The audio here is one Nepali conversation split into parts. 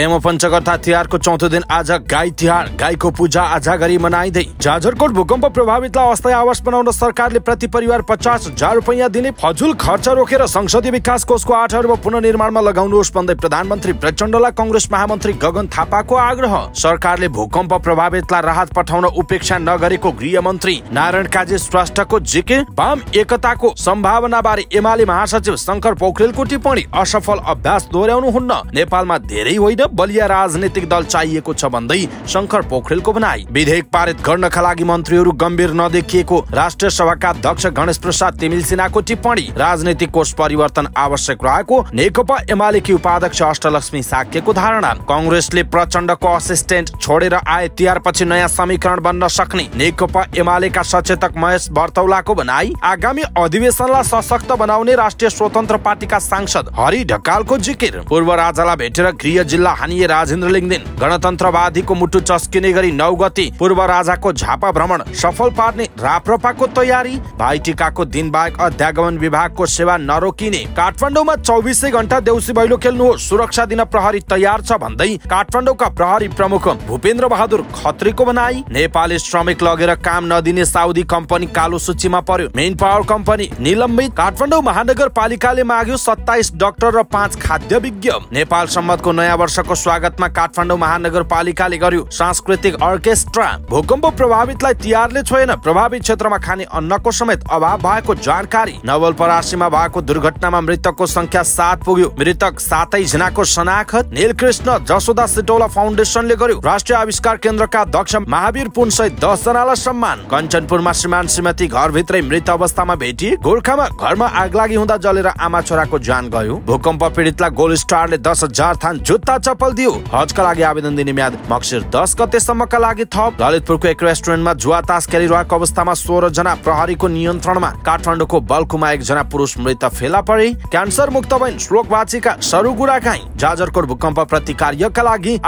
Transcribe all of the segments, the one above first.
एमो पञ्चकर्ता तिहारको चौथो दिन आज गाई तिहार गाईको पूजा आज गरी मनाइँदै जाजरकोट भूकम्प प्रभावितलाई अस्थायी आवास बनाउन सरकारले प्रति परिवार पचास हजार रुपियाँ दिने फजुल खर्च रोकेर संसदीय विकास कोषको आठ अर्ब पुननिर्माणमा लगाउनुहोस् भन्दै प्रधानमन्त्री प्रचण्डलाई कङ्ग्रेस महामन्त्री गगन थापाको आग्रह सरकारले भूकम्प प्रभावितलाई राहत पठाउन उपेक्षा नगरेको गृह मन्त्री नारायण काजी श्रेष्ठको जिके वाम एकताको सम्भावना बारे एमाले महासचिव शङ्कर पोखरेलको टिप्पणी असफल अभ्यास हुन्न नेपालमा धेरै होइन बलिया राजनैतिक दल चाहिएको छ भन्दै शङ्कर पोखरेलको भनाई विधेयक पारित गर्नका लागि मन्त्रीहरू गम्भीर नदेखिएको राष्ट्रिय सभाका अध्यक्ष गणेश प्रसाद तिमिल सिन्हाको टिप्पणी राजनैतिक कोष परिवर्तन आवश्यक रहेको नेकपा एमालेकी उपाध्यक्ष अष्टलक्ष्मी साक्यको धारणा कङ्ग्रेसले प्रचण्डको असिस्टेन्ट छोडेर आए तिहार पछि नयाँ समीकरण बन्न सक्ने नेकपा एमालेका सचेतक महेश बर्तौलाको भनाई आगामी अधिवेशनलाई सशक्त बनाउने राष्ट्रिय स्वतन्त्र पार्टीका सांसद हरि ढकालको जिकिर पूर्व राजालाई भेटेर गृह जिल्ला हानिए राजेन्द्र लिङदिन गणतन्त्रवादीको मुटु चस्किने गरी नौ गति पूर्व राजाको झापा भ्रमण सफल पार्ने राप्रपाको तयारी भाइटिकाको दिन बाहेक अध्यागमन विभागको सेवा नरोकिने काठमाडौँमा चौबिसै घन्टा देउसी भैलो खेल्नुहोस् सुरक्षा दिन प्रहरी तयार छ भन्दै काठमाडौँका प्रहरी प्रमुख भूपेन्द्र बहादुर खत्रीको बनाई नेपाली श्रमिक लगेर काम नदिने साउदी कम्पनी कालो सूचीमा पर्यो मेन पावर कम्पनी निलम्बित काठमाडौँ महानगरपालिकाले माग्यो सत्ताइस डाक्टर र पाँच खाद्य विज्ञ नेपाल सम्मतको नयाँ वर्ष वर्षको स्वागतमा काठमाडौँ महानगरपालिकाले गर्यो सांस्कृतिक अर्केस्ट्रा भूकम्प प्रभावितलाई तिहारले छोएन प्रभावित क्षेत्रमा खाने अन्नको समेत अभाव भएको जानकारी नवल परासीमा भएको दुर्घटनामा मृतकको संख्या सात पुग्यो मृतक सातै जनाको शनाखत नीलकृष्ण जसोदा सिटौला फाउन्डेसनले गर्यो राष्ट्रिय आविष्कार केन्द्रका अध्यक्ष महावीर पुन सहित दस जनालाई सम्मान कञ्चनपुरमा श्रीमान श्रीमती घरभित्रै मृत अवस्थामा भेटिए गोर्खामा घरमा आग लागि हुँदा जलेर आमा छोराको ज्यान गयो भूकम्प पीडितलाई गोल्ड स्टारले दस हजार थान जुत्ता छलफल दियो हजका लागि आवेदन दिने म्याद मक्सिर दस गतेसम्मका लागि थप ललितपुरको एक रेस्टुरेन्टमा जुवा तास खेलिरहेको अवस्थामा सोह्र जना प्रहरीको नियन्त्रणमा काठमाडौँको बल्कुमा एकजना पुरुष मृत फेला परे क्यान्सर मुक्त भइन् श्लोक बाछीका सरुगुडा खाई जाजरकोट भूकम्प प्रति कार्यका लागि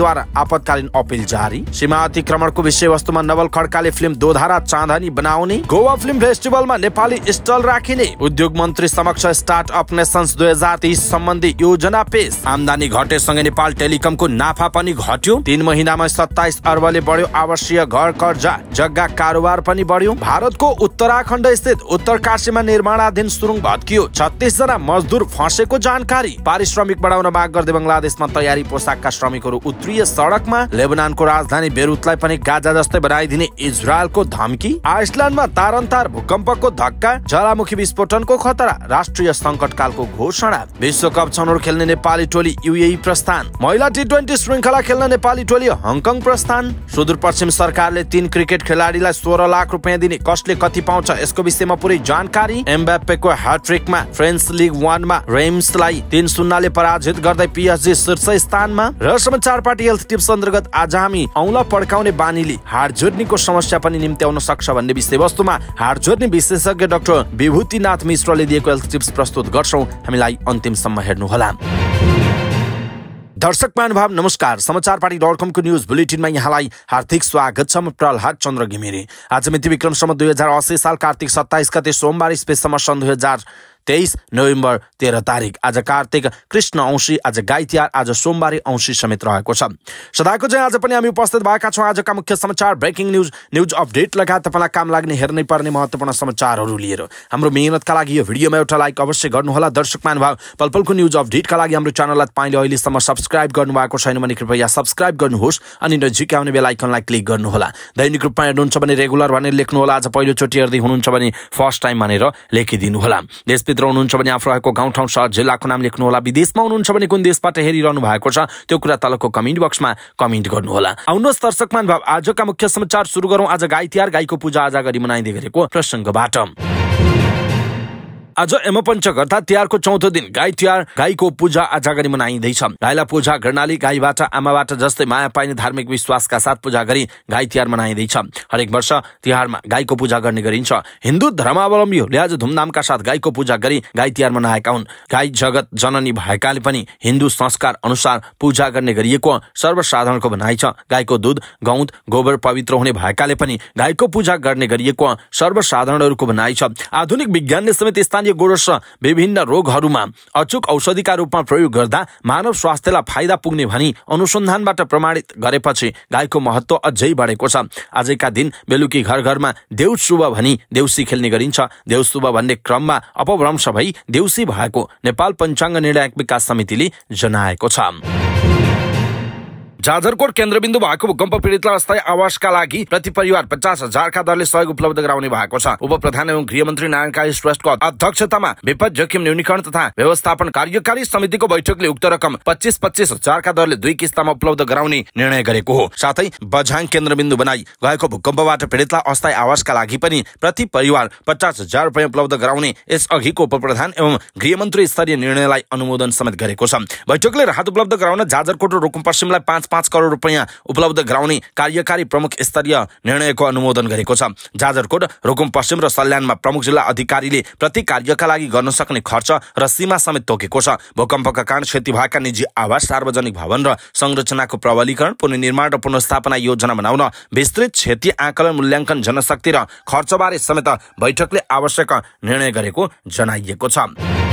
द्वारा आपतकालीन अपिल जारी सीमा अतिक्रमणको विषयवस्तुमा नवल खड्काले फिल्म दोधारा चाँदनी बनाउने गोवा फिल्म फेस्टिभलमा नेपाली स्टल राखिने उद्योग मन्त्री समक्ष स्टार्टअप नेसन्स दुई हजार तिस सम्बन्धी योजना पेश आमदानी घटेसँगै नेपाल टेलिकमको नाफा पनि घट्यो तीन महिनामा सत्ताइस अर्बले बढ्यो आवश्यक घर कर्जा जग्गा कारोबार पनि बढ्यो भारतको उत्तराखण्ड स्थित उत्तरकाशीमा निर्माणाधीन सुरुङ भत्कियो छत्तिस जना मजदुर फँसेको जानकारी पारिश्रमिक बढाउन माग गर्दै बङ्गलादेशमा तयारी पोसाकका श्रमिकहरू उत्तरीय सडकमा लेबनानको राजधानी बेरुतलाई पनि गाजा जस्तै बनाइदिने इजरायलको धम्की आइसल्यान्डमा तारन्तार भूकम्पको धक्का ज्वालामुखी विस्फोटनको खतरा राष्ट्रिय संकटकालको घोषणा विश्वकप छनौट खेल्ने नेपाली टोली युएई प्रस्थान महिला टी ट्वेन्टी श्रृङ्खला खेल्न नेपाली टोली हङकङ प्रस्थान सुदूरपश्चिम सरकारले तीन क्रिकेट खेलाडीलाई सोह्र लाख रुपियाँ दिने कसले कति पाउँछ यसको विषयमा पुरै जानकारी एम्बापेको ह्याट्रिकमा फ्रेन्च लिग वानमा रेम्सलाई तीन शून्यले पराजित गर्दै पिएचजी शीर्ष स्थानमा र समाचार पार्टी हेल्थ टिप्स अन्तर्गत आज हामी औला पड्काउने बानीले हाड जोड्नीको समस्या पनि निम्त्याउन सक्छ भन्ने विषयवस्तुमा हाड जोड्ने विशेषज्ञ डाक्टर विभूतिनाथ मिश्रले दिएको हेल्थ टिप्स प्रस्तुत गर्छौ हामीलाई अन्तिमसम्म हेर्नुहोला दर्शक महानुभाव नमस्कार समाचार पार्टी डट कमको न्युज बुलेटिनमा यहाँलाई हार्दिक स्वागत छ म प्रहलाद चन्द्र घिमिरे आज मिति विक्रमसम्म दुई हजार असी साल कार्तिक सत्ताइस गते सोमबार स्पेससम्म सन् दुई हजार तेइस नोभेम्बर तेह्र तारिक आज कार्तिक कृष्ण औँसी आज गाई तिहार आज सोमबारे औँसी समेत रहेको छ सदाको चाहिँ आज पनि हामी उपस्थित भएका छौँ आजका मुख्य समाचार ब्रेकिङ न्युज न्युज अपडेट लगायत तपाईँलाई काम लाग्ने हेर्नै पर्ने महत्त्वपूर्ण समाचारहरू लिएर हाम्रो मेहनतका लागि यो भिडियोमा एउटा लाइक अवश्य गर्नुहोला दर्शक महानुभाव पलपलको पलको न्युज अपडेटका लागि हाम्रो च्यानललाई तपाईँले अहिलेसम्म सब्सक्राइब गर्नुभएको छैन भने कृपया सब्सक्राइब गर्नुहोस् अनि नजिक आउने बेला आइकनलाई क्लिक गर्नुहोला दैनिक रूपमा हेर्नुहुन्छ भने रेगुलर भनेर लेख्नुहोला आज पहिलोचोटि हेर्दै हुनुहुन्छ भने फर्स्ट टाइम भनेर लेखिदिनुहोला होला मित्र हुनुहुन्छ भने आफू रहेको गाउँठाउँ सहर जिल्लाको नाम लेख्नुहोला विदेशमा हुनुहुन्छ भने कुन देशबाट हेरिरहनु भएको छ त्यो कुरा तलको कमेन्ट बक्समा कमेन्ट गर्नुहोला आउनुहोस् दर्शक महानुभाव आजका मुख्य समाचार सुरु गरौँ आज गाई तिहार गाईको पूजा आजा गरी मनाइँदै गरेको प्रसङ्गबाट आज एमपञ्चक अर्थात् तिहारको चौथो दिन गाई तिहार गाईको पूजा आजा गरी मनाइँदैछ गाईलाई पूजा गर्नाले गाईबाट आमाबाट जस्तै माया पाइने धार्मिक विश्वासका साथ पूजा गरी गाई तिहार मनाइँदैछ हरेक वर्ष तिहारमा गाईको पूजा गर्ने गरिन्छ हिन्दू धर्मावलम्बीहरूले आज धुमधामका साथ गाईको पूजा गरी गाई तिहार मनाएका हुन् गाई जगत जननी भएकाले पनि हिन्दू संस्कार अनुसार पूजा गर्ने गरिएको सर्वसाधारणको भनाइ छ गाईको दुध गौत गोबर पवित्र हुने भएकाले पनि गाईको पूजा गर्ने गरिएको सर्वसाधारणहरूको भनाइ छ आधुनिक विज्ञानले समेत स्थानीय जलीय गोरस विभिन्न रोगहरूमा अचुक औषधिका रूपमा प्रयोग गर्दा मानव स्वास्थ्यलाई फाइदा पुग्ने भनी अनुसन्धानबाट प्रमाणित गरेपछि गाईको महत्व अझै बढेको छ आजका दिन बेलुकी घर घरमा देउस भनी देउसी खेल्ने गरिन्छ देउस भन्ने क्रममा अपभ्रंश भई देउसी भएको नेपाल पञ्चाङ्ग निर्णायक विकास समितिले जनाएको छ जाजरकोट केन्द्रबिन्दु भएको भूकम्प पीडितलाई अस्थायी आवासका लागि प्रति परिवार पचास हजारका दरले सहयोग उपलब्ध गराउने भएको छ उप प्रधान एवं गृहमन्त्री नारायण काली श्रेष्ठको अध्यक्षतामा विपद जोखिम न्यूनीकरण तथा व्यवस्थापन कार्यकारी समितिको बैठकले उक्त रकम पच्चिस पच्चिस हजारका दरले दुई किस्तामा उपलब्ध गराउने निर्णय गरेको हो साथै बझाङ केन्द्रबिन्दु बनाई गएको भूकम्पबाट पीडितलाई अस्थायी आवासका लागि पनि प्रति परिवार पचास हजार रुपियाँ उपलब्ध गराउने यस अघिको उप प्रधान एवं मन्त्री स्तरीय निर्णयलाई अनुमोदन समेत गरेको छ बैठकले राहत उपलब्ध गराउन जाजरकोट र रुकुम पश्चिमलाई पाँच पाँच करोड रुपियाँ उपलब्ध गराउने कार्यकारी प्रमुख स्तरीय निर्णयको अनुमोदन गरेको छ जाजरकोट रुकुम पश्चिम र सल्यानमा प्रमुख जिल्ला अधिकारीले प्रति कार्यका लागि गर्न सक्ने खर्च र सीमा समेत तोकेको छ भूकम्पका कारण क्षति भएका निजी आवास सार्वजनिक भवन र संरचनाको प्रबलीकरण पुननिर्माण र पुनस्थापना योजना बनाउन विस्तृत क्षति आकलन मूल्याङ्कन जनशक्ति र खर्चबारे समेत बैठकले आवश्यक निर्णय गरेको जनाइएको छ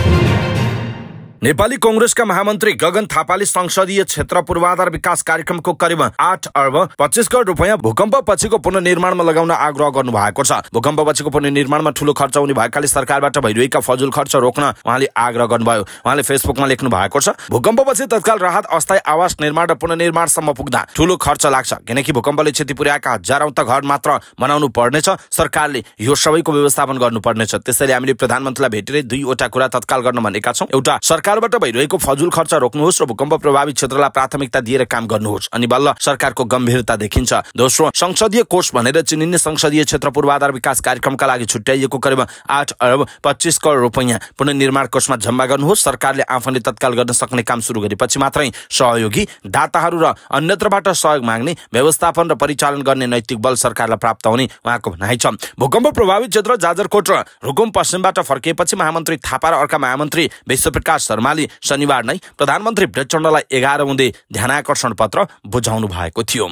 नेपाली कंग्रेसका महामन्त्री गगन थापाले संसदीय क्षेत्र पूर्वाधार विकास कार्यक्रमको करिब आठ अर्ब पच्चिस करोड रुपियाँ भूकम्प पछिको पुनर्निर्माणमा लगाउन आग्रह गर्नु भएको छ भूकम्प पछिको पुननिर्माणमा ठूलो खर्च हुने भएकाले सरकारबाट भइरहेका फजुल खर्च रोक्न उहाँले आग्रह गर्नुभयो उहाँले फेसबुकमा लेख्नु भएको छ भूकम्प पछि तत्काल राहत अस्थायी आवास निर्माण र पुननिर्माणसम्म पुग्दा ठूलो खर्च लाग्छ किनकि भूकम्पले क्षति पुर्याएका हजारौँ त घर मात्र बनाउनु पर्नेछ सरकारले यो सबैको व्यवस्थापन गर्नुपर्नेछ त्यसैले हामीले प्रधानमन्त्रीलाई भेटेर दुईवटा कुरा तत्काल गर्न भनेका छौँ एउटा सरकार सरकारबाट भइरहेको फजुल खर्च रोक्नुहोस् र भूकम्प प्रभावित क्षेत्रलाई प्राथमिकता दिएर काम गर्नुहोस् अनि बल्ल सरकारको गम्भीरता देखिन्छ दोस्रो संसदीय कोष भनेर चिनिने संसदीय क्षेत्र पूर्वाधार विकास कार्यक्रमका लागि छुट्याइएको करिब आठ अर्ब पच्चिस करोड रुपियाँ पुननिर्माण कोषमा जम्मा गर्नुहोस् सरकारले आफूले तत्काल गर्न सक्ने काम सुरु गरेपछि मात्रै सहयोगी दाताहरू र अन्यत्रबाट सहयोग माग्ने व्यवस्थापन र परिचालन गर्ने नैतिक बल सरकारलाई प्राप्त हुने उहाँको भनाइ छ भूकम्प प्रभावित क्षेत्र जाजरकोट र रुकुम पश्चिमबाट फर्किएपछि महामन्त्री थापा र अर्का महामन्त्री विश्वप्रकाश शर्माले शनिबार नै प्रधानमन्त्री भेटचण्डलाई हुँदै ध्यानाकर्षण पत्र बुझाउनु भएको थियो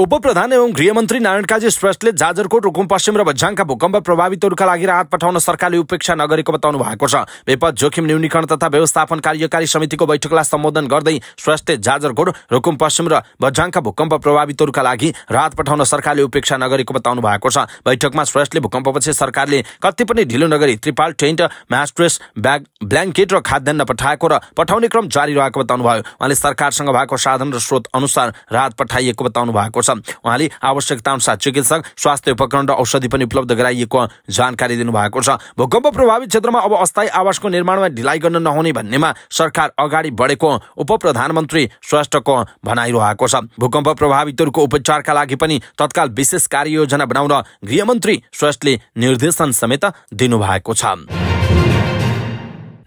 उप प्रधान एवं गृहमन्त्री नारायण काजी श्रेष्ठले जाजरकोट रुकुम पश्चिम र बझाङका भूकम्प प्रभावितहरूका लागि राहत पठाउन सरकारले उपेक्षा नगरेको बताउनु भएको छ विपद जोखिम न्यूनीकरण तथा व्यवस्थापन कार्यकारी समितिको बैठकलाई सम्बोधन गर्दै श्रेष्ठले जाजरकोट रुकुम पश्चिम र बझाङका भूकम्प प्रभावितहरूका लागि राहत पठाउन सरकारले उपेक्षा नगरेको बताउनु भएको छ बैठकमा श्रेष्ठले भूकम्पपछि सरकारले कति पनि ढिलो नगरी त्रिपाल टेन्ट म्यास्ट्रेस ब्याग ब्ल्याङ्केट र खाद्यान्न पठाएको र पठाउने क्रम जारी रहेको बताउनु भयो उहाँले सरकारसँग भएको साधन र स्रोत अनुसार राहत पठाइएको बताउनु भएको छ छ उहाँले अनुसार चिकित्सक स्वास्थ्य उपकरण र औषधि पनि उपलब्ध गराइएको जानकारी दिनुभएको छ भूकम्प प्रभावित क्षेत्रमा अब अस्थायी आवासको निर्माणमा ढिलाइ गर्न नहुने भन्नेमा सरकार अगाडि बढेको उप प्रधानमन्त्री श्रेष्ठको भनाइरहेको छ भूकम्प प्रभावितहरूको उपचारका लागि पनि तत्काल विशेष कार्ययोजना बनाउन गृहमन्त्री श्रेष्ठले निर्देशन समेत दिनुभएको छ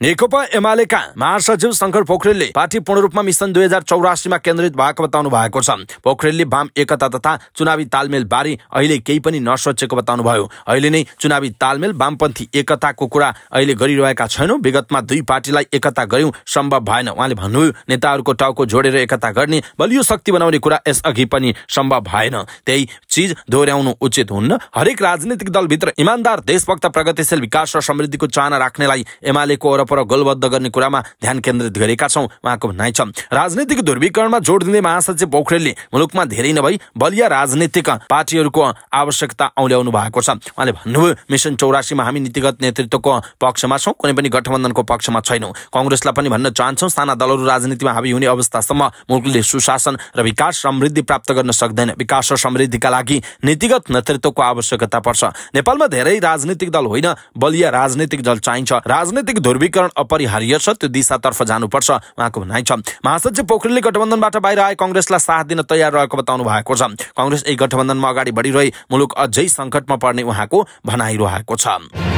नेकपा एमालेका महासचिव शङ्कर पोखरेलले पार्टी पूर्ण रूपमा मिसन दुई हजार चौरासीमा केन्द्रित भएको बताउनु भएको छ पोखरेलले वाम एकता तथा चुनावी तालमेल बारे अहिले केही पनि नसोचेको बताउनु भयो अहिले नै चुनावी तालमेल वामपन्थी एकताको कुरा अहिले गरिरहेका छैनौ विगतमा दुई पार्टीलाई एकता गर्यौं सम्भव भएन उहाँले भन्नुभयो नेताहरूको टाउको जोडेर एकता गर्ने बलियो शक्ति बनाउने कुरा यसअघि पनि सम्भव भएन त्यही चिज दोहोऱ्याउनु उचित हुन्न हरेक राजनीतिक दलभित्र इमान्दार देशभक्त प्रगतिशील विकास र समृद्धिको चाहना राख्नेलाई एमालेको पर गोलबद्ध गर्ने कुरामा ध्यान केन्द्रित गरेका छौँ उहाँको भनाइ छ राजनैतिक ध्रुवीकरणमा जोड दिँदै महासचिव पोखरेलले मुलुकमा धेरै नभई बलिया राजनैतिक पार्टीहरूको आवश्यकता औल्याउनु भएको छ उहाँले भन्नुभयो मिसन चौरासीमा हामी नीतिगत नेतृत्वको पक्षमा छौँ कुनै पनि गठबन्धनको पक्षमा छैनौँ कङ्ग्रेसलाई पनि भन्न चाहन्छौँ साना दलहरू राजनीतिमा हाबी हुने अवस्थासम्म मुलुकले सुशासन र विकास समृद्धि प्राप्त गर्न सक्दैन विकास र समृद्धिका लागि नीतिगत नेतृत्वको आवश्यकता पर्छ नेपालमा धेरै राजनीतिक दल होइन बलिया राजनीतिक दल चाहिन्छ राजनीतिक ध्रुवीकरण एकीकरण अपरिहार्य छ त्यो दिशातर्फ जानुपर्छ उहाँको भनाइ छ महासचिव पोखरेलले गठबन्धनबाट बाहिर आए कङ्ग्रेसलाई साथ दिन तयार रहेको बताउनु भएको छ कङ्ग्रेस एक गठबन्धनमा अगाडि बढिरहे मुलुक अझै सङ्कटमा पर्ने उहाँको भनाइ रहेको छ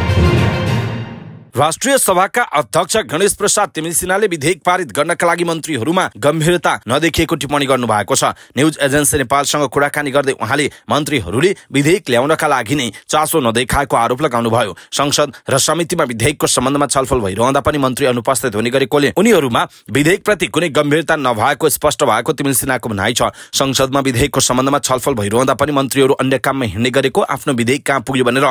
राष्ट्रिय सभाका अध्यक्ष गणेश प्रसाद तिमिल सिन्हाले विधेयक पारित गर्नका लागि मन्त्रीहरूमा गम्भीरता नदेखिएको टिप्पणी गर्नुभएको छ न्युज एजेन्सी नेपालसँग कुराकानी गर्दै उहाँले मन्त्रीहरूले विधेयक ल्याउनका लागि नै चासो नदेखाएको आरोप लगाउनुभयो संसद र समितिमा विधेयकको सम्बन्धमा छलफल भइरहँदा पनि मन्त्री अनुपस्थित हुने गरेकोले उनीहरूमा विधेयकप्रति कुनै गम्भीरता नभएको स्पष्ट भएको तिमिल सिन्हाको भनाइ छ संसदमा विधेयकको सम्बन्धमा छलफल भइरहँदा पनि मन्त्रीहरू अन्य काममा हिँड्ने गरेको आफ्नो विधेयक कहाँ पुग्यो भनेर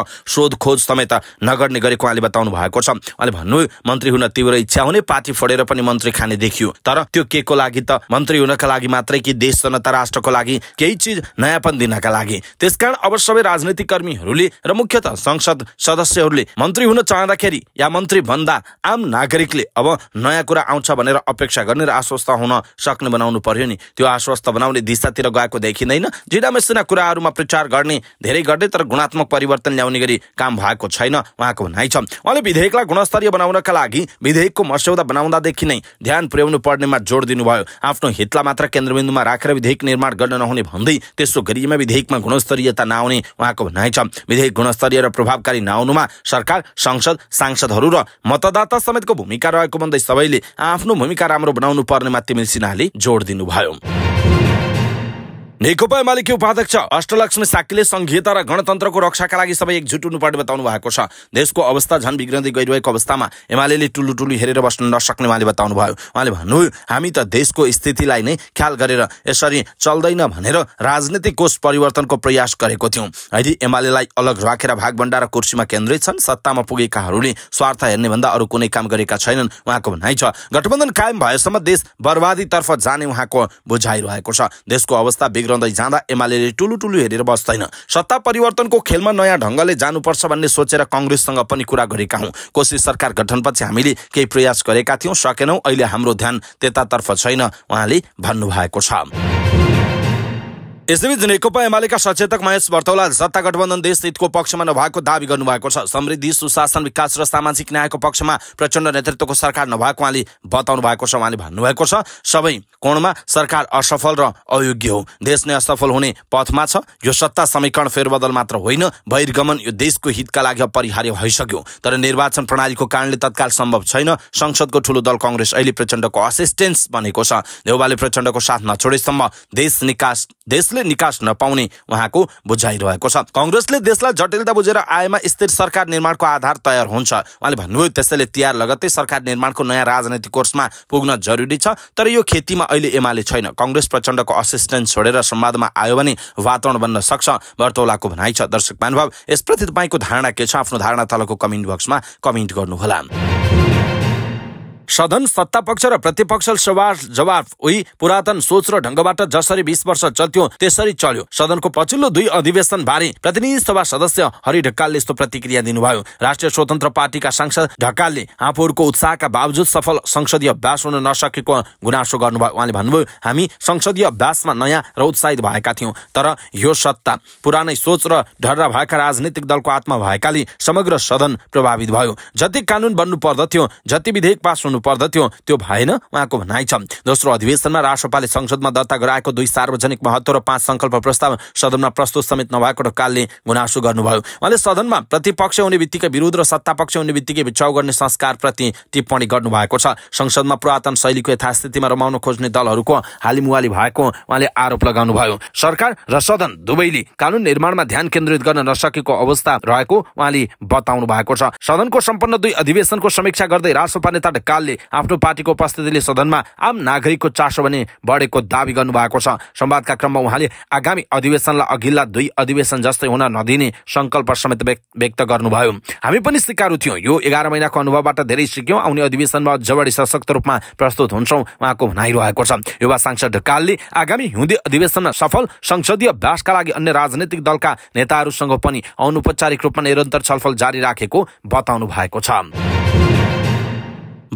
खोज समेत नगर्ने गरेको उहाँले बताउनु भएको छ उहाँले भन्नु मन्त्री हुन तीव्र इच्छा हुने पार्टी फोडेर पनि मन्त्री खाने देखियो तर त्यो के को लागि त मन्त्री हुनका लागि मात्रै कि देश जनता राष्ट्रको लागि केही चिज नयाँपन दिनका लागि त्यसकारण अब सबै राजनीतिक कर्मीहरूले र मुख्यत संसद सदस्यहरूले मन्त्री हुन चाहँदाखेरि या मन्त्री भन्दा आम नागरिकले अब नयाँ कुरा आउँछ भनेर अपेक्षा गर्ने र आश्वस्त हुन सक्ने बनाउनु पर्यो नि त्यो आश्वस्त बनाउने दिशातिर गएको देखिँदैन जिडामेसिना कुराहरूमा प्रचार गर्ने धेरै गर्दै तर गुणात्मक परिवर्तन ल्याउने गरी काम भएको छैन उहाँको भनाइ छ उहाँले विधेयकलाई गुणस्तरीय बनाउनका लागि विधेयकको मस्यौदा बनाउँदादेखि नै ध्यान पुर्याउनु पर्नेमा जोड दिनुभयो आफ्नो हितलाई मात्र केन्द्रबिन्दुमा राखेर विधेयक निर्माण गर्न नहुने भन्दै त्यसो गरिएमा विधेयकमा गुणस्तरीयता नआउने उहाँको भनाइ छ विधेयक गुणस्तरीय र प्रभावकारी नआउनुमा सरकार संसद सांसदहरू र मतदाता समेतको भूमिका रहेको भन्दै सबैले आफ्नो भूमिका राम्रो बनाउनु पर्नेमा तिमिल सिन्हाले जोड दिनुभयो नेकपा एमालेकी उपाध्यक्ष अष्टलक्ष्मी साकीले संघीयता र गणतन्त्रको रक्षाका लागि सबै एकजुट हुनुपर्ने बताउनु भएको छ देशको अवस्था झन् बिग्रदै गइरहेको अवस्थामा एमाले टुलु टुलु हेरेर बस्न नसक्ने उहाँले बताउनुभयो उहाँले भन्नुभयो हामी त देशको स्थितिलाई नै ख्याल गरेर यसरी चल्दैन भनेर राजनीतिक कोष परिवर्तनको प्रयास गरेको थियौँ अहिले एमालेलाई अलग राखेर भागभण्डा र कुर्सीमा केन्द्रित छन् सत्तामा पुगेकाहरूले स्वार्थ हेर्ने भन्दा अरू कुनै काम गरेका छैनन् उहाँको भनाइ छ गठबन्धन कायम भएसम्म देश बर्बादीतर्फ जाने उहाँको बुझाइरहेको छ देशको अवस्था बिग्रँदै जाँदा एमाले टुलुटुलु हेरेर बस्दैन सत्ता परिवर्तनको खेलमा नयाँ ढङ्गले जानुपर्छ भन्ने सोचेर कङ्ग्रेससँग पनि कुरा गरेका हौँ कोसी सरकार गठनपछि हामीले केही प्रयास गरेका थियौँ सकेनौँ अहिले हाम्रो ध्यान त्यतातर्फ छैन उहाँले भन्नुभएको छ यसैबीच नेकपा एमालेका सचेतक महेश भर्तौलाले सत्ता गठबन्धन देश हितको पक्षमा नभएको दावी गर्नुभएको छ समृद्धि सुशासन विकास र सामाजिक न्यायको पक्षमा प्रचण्ड नेतृत्वको सरकार नभएको उहाँले बताउनु भएको छ उहाँले भन्नुभएको छ सबै कोणमा सरकार असफल र अयोग्य हो देश नै असफल हुने पथमा छ यो सत्ता समीकरण फेरबदल मात्र होइन बहिर्गमन यो देशको हितका लागि अपरिहार्य भइसक्यो तर निर्वाचन प्रणालीको कारणले तत्काल सम्भव छैन संसदको ठुलो दल कङ्ग्रेस अहिले प्रचण्डको असिस्टेन्स बनेको छ देउबाले प्रचण्डको साथ नछोडेसम्म देश निकास देशले शीघ्र निकास नपाउने उहाँको बुझाइ रहेको छ कङ्ग्रेसले देशलाई जटिलता बुझेर आएमा स्थिर सरकार निर्माणको आधार तयार हुन्छ उहाँले भन्नुभयो त्यसैले तिहार लगत्तै सरकार निर्माणको नयाँ राजनैतिक कोर्समा पुग्न जरुरी छ तर यो खेतीमा अहिले एमाले छैन कङ्ग्रेस प्रचण्डको असिस्टेन्स छोडेर संवादमा आयो भने वातावरण बन्न सक्छ वर्तौलाको भनाइ छ दर्शक महानुभाव यसप्रति तपाईँको धारणा के छ आफ्नो धारणा तलको कमेन्ट बक्समा कमेन्ट गर्नुहोला सदन सत्ता पक्ष र प्रतिपक्ष सवाल जवाफ उही पुरातन सोच र ढङ्गबाट जसरी बिस वर्ष चल्थ्यो त्यसरी चल्यो सदनको पछिल्लो दुई अधिवेशन बारे प्रतिनिधि सभा सदस्य हरि ढकालले यस्तो प्रतिक्रिया दिनुभयो राष्ट्रिय स्वतन्त्र पार्टीका सांसद ढकालले आफूहरूको उत्साहका बावजुद सफल संसदीय अभ्यास हुन नसकेको गुनासो गर्नुभयो उहाँले भन्नुभयो हामी संसदीय अभ्यासमा नयाँ र उत्साहित भएका थियौँ तर यो सत्ता पुरानै सोच र ढर्रा भएका राजनीतिक दलको आत्मा भएकाले समग्र सदन प्रभावित भयो जति कानुन बन्नु पर्दथ्यो जति विधेयक पास हुनु हुनुपर्दा त्यो त्यो भएन उहाँको भनाइ छ दोस्रो अधिवेशनमा राष्ट्रपाले संसदमा दर्ता गराएको दुई सार्वजनिक महत्व र पाँच सङ्कल्प प्रस्ताव सदनमा प्रस्तुत समेत नभएको ढकालले गुनासो गर्नुभयो उहाँले सदनमा प्रतिपक्ष हुने बित्तिकै विरोध र सत्तापक्ष हुने बित्तिकै बिचाउ गर्ने संस्कारप्रति टिप्पणी गर्नुभएको छ संसदमा पुरातन शैलीको यथास्थितिमा रमाउन खोज्ने दलहरूको हालिमुवाली भएको उहाँले आरोप लगाउनुभयो सरकार र सदन दुवैले कानुन निर्माणमा ध्यान केन्द्रित गर्न नसकेको अवस्था रहेको उहाँले बताउनु भएको छ सदनको सम्पन्न दुई अधिवेशनको समीक्षा गर्दै राष्ट्रपा नेता ढकालले उहाँले आफ्नो पार्टीको उपस्थितिले सदनमा आम नागरिकको चासो भने बढेको दावी गर्नुभएको छ संवादका क्रममा उहाँले आगामी अधिवेशनलाई अघिल्ला दुई अधिवेशन जस्तै हुन नदिने सङ्कल्प समेत व्यक्त गर्नुभयो हामी पनि सिकारु थियौँ यो एघार महिनाको अनुभवबाट धेरै सिक्यौँ आउने अधिवेशनमा अझ बढी सशक्त रूपमा प्रस्तुत हुन्छौँ उहाँको भनाइ रहेको छ युवा सांसद ढकालले आगामी हिउँदे अधिवेशनमा सफल संसदीय अभ्यासका लागि अन्य राजनैतिक दलका नेताहरूसँग पनि अनौपचारिक रूपमा निरन्तर छलफल जारी राखेको बताउनु भएको छ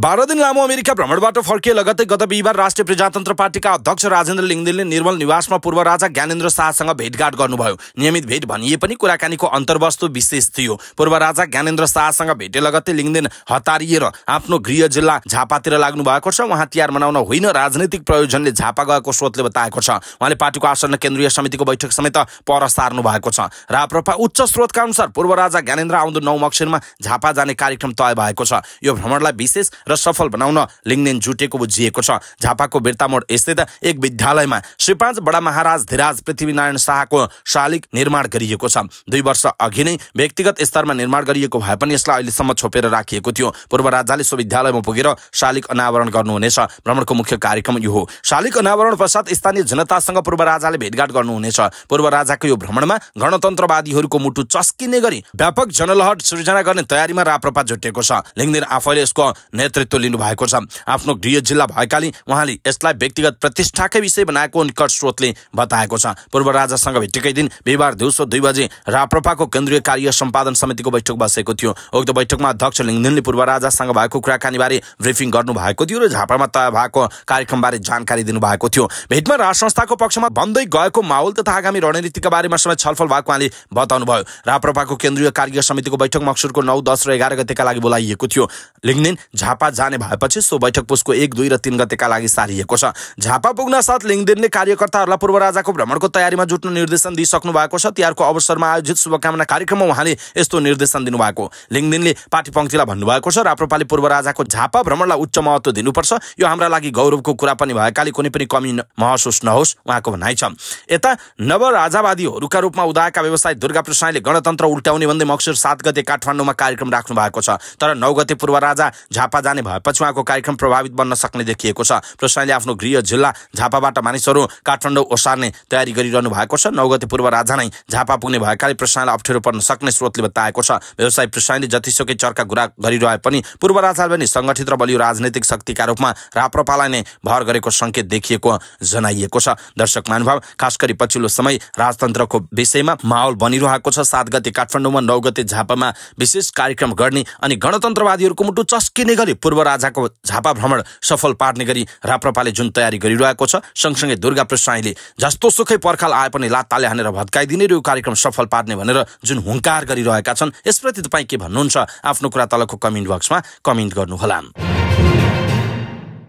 बाह्र दिन लामो अमेरिका भ्रमणबाट फर्किए लगत्तै गत बिहिबार राष्ट्रिय प्रजातन्त्र पार्टीका अध्यक्ष राजेन्द्र लिङ्गदेनले निर्मल निवासमा पूर्व राजा ज्ञानेन्द्र शाहसँग भेटघाट गर्नुभयो नियमित भेट भनिए पनि कुराकानीको अन्तर्वस्तु विशेष थियो पूर्व राजा ज्ञानेन्द्र शाहसँग भेटे लगत्तै लिङ्गदेन हतारिएर आफ्नो गृह जिल्ला झापातिर लाग्नु भएको छ उहाँ तिहार मनाउन होइन राजनैतिक प्रयोजनले झापा गएको स्रोतले बताएको छ उहाँले पार्टीको आसन्न केन्द्रीय समितिको बैठक समेत पर सार्नु भएको छ राप्रपा उच्च स्रोतका अनुसार पूर्व राजा ज्ञानेन्द्र आउँदो नौ मक्सिरमा झापा जाने कार्यक्रम तय भएको छ यो भ्रमणलाई विशेष र सफल बनाउन लिङ्गदेन जुटेको बुझिएको छ झापाको बिर्तामोड स्थित एक विद्यालयमा श्री पाँच बडा महाराज धिराज पृथ्वीनारायण शाहको शालिक निर्माण गरिएको छ दुई वर्ष अघि नै व्यक्तिगत स्तरमा निर्माण गरिएको भए पनि यसलाई अहिलेसम्म छोपेर राखिएको थियो पूर्व राजाले सो विद्यालयमा पुगेर शालिक अनावरण गर्नुहुनेछ भ्रमणको मुख्य कार्यक्रम यो हो शालिक अनावरण पश्चात स्थानीय जनतासँग पूर्व राजाले भेटघाट गर्नुहुनेछ पूर्व राजाको यो भ्रमणमा गणतन्त्रवादीहरूको मुटु चस्किने गरी व्यापक जनलहट सृजना गर्ने तयारीमा राप्रपा जुटेको छ लिङ्गदेन आफैले यसको नेतृत्व नेतृत्व लिनुभएको छ आफ्नो गृह जिल्ला भएकाले उहाँले यसलाई व्यक्तिगत प्रतिष्ठाकै विषय बनाएको निकट स्रोतले बताएको छ पूर्व राजासँग भेटेकै दिन बिहिबार दिउँसो दुई बजे राप्रपाको केन्द्रीय कार्य सम्पादन समितिको बैठक बसेको थियो उक्त बैठकमा अध्यक्ष लिङ्गदेनले पूर्व राजासँग भएको कुराकानीबारे ब्रिफिङ गर्नुभएको थियो र झापामा तय भएको कार्यक्रमबारे जानकारी दिनुभएको थियो भेटमा राज संस्थाको पक्षमा भन्दै गएको माहौल तथा आगामी रणनीतिका बारेमा समेत छलफल भएको उहाँले बताउनुभयो राप्रपाको केन्द्रीय कार्य समितिको बैठक मक्सुरको नौ दस र एघार गतिका लागि बोलाइएको थियो लिङदेन झापा जाने भएपछि सो बैठक पुसको एक दुई र तिन गतेका लागि सारिएको छ झापा पुग्न साथ लिङदेनले कार्यकर्ताहरूलाई पूर्व राजाको भ्रमणको तयारीमा जुट्न निर्देशन दिइसक्नु भएको छ तिहारको अवसरमा आयोजित शुभकामना कार्यक्रममा उहाँले यस्तो निर्देशन दिनुभएको लिङदेनले पार्टी पङ्क्तिलाई भन्नुभएको छ राप्रपाले पूर्व राजाको झापा भ्रमणलाई उच्च महत्व दिनुपर्छ यो हाम्रा लागि गौरवको कुरा पनि भएकाले कुनै पनि कमी महसुस नहोस् उहाँको भनाइ छ यता नवराजावादीहरूका रूपमा उदाएका व्यवसाय दुर्गा प्रसाईले गणतन्त्र उल्ट्याउने भन्दै मक्सिर सात गते काठमाडौँमा कार्यक्रम राख्नु भएको छ तर नौ गते पूर्व राजा झापा जाने भएपछि उहाँको कार्यक्रम प्रभावित बन्न सक्ने देखिएको छ प्रशासनले आफ्नो गृह जिल्ला झापाबाट मानिसहरू काठमाडौँ ओसार्ने तयारी गरिरहनु भएको छ नौ पूर्व राजा नै झापा पुग्ने भएकाले प्रसाईलाई अप्ठ्यारो पर्न सक्ने स्रोतले बताएको छ व्यवसाय प्रशासनले जतिसुकै चर्का गुरा गरिरहे पनि पूर्व राजाले पनि सङ्गठित र बलियो राजनैतिक शक्तिका रूपमा राप्रपालाई नै भर गरेको सङ्केत देखिएको जनाइएको छ दर्शक महानुभाव खास गरी पछिल्लो समय राजतन्त्रको विषयमा माहौल बनिरहेको छ सात गते काठमाडौँमा नौ गते झापामा विशेष कार्यक्रम गर्ने अनि गणतन्त्रवादीहरूको मुटु चस्किने गरी पूर्व राजाको झापा भ्रमण सफल पार्ने गरी राप्रपाले जुन तयारी गरिरहेको छ सँगसँगै दुर्गा प्रसाईले जस्तो सुखै पर्खाल आए पनि लात्ताले हानेर भत्काइदिने र यो कार्यक्रम सफल पार्ने भनेर जुन हुङ्कार गरिरहेका छन् यसप्रति तपाईँ के भन्नुहुन्छ आफ्नो कुरा तलको कमेन्ट बक्समा कमेन्ट गर्नुहोला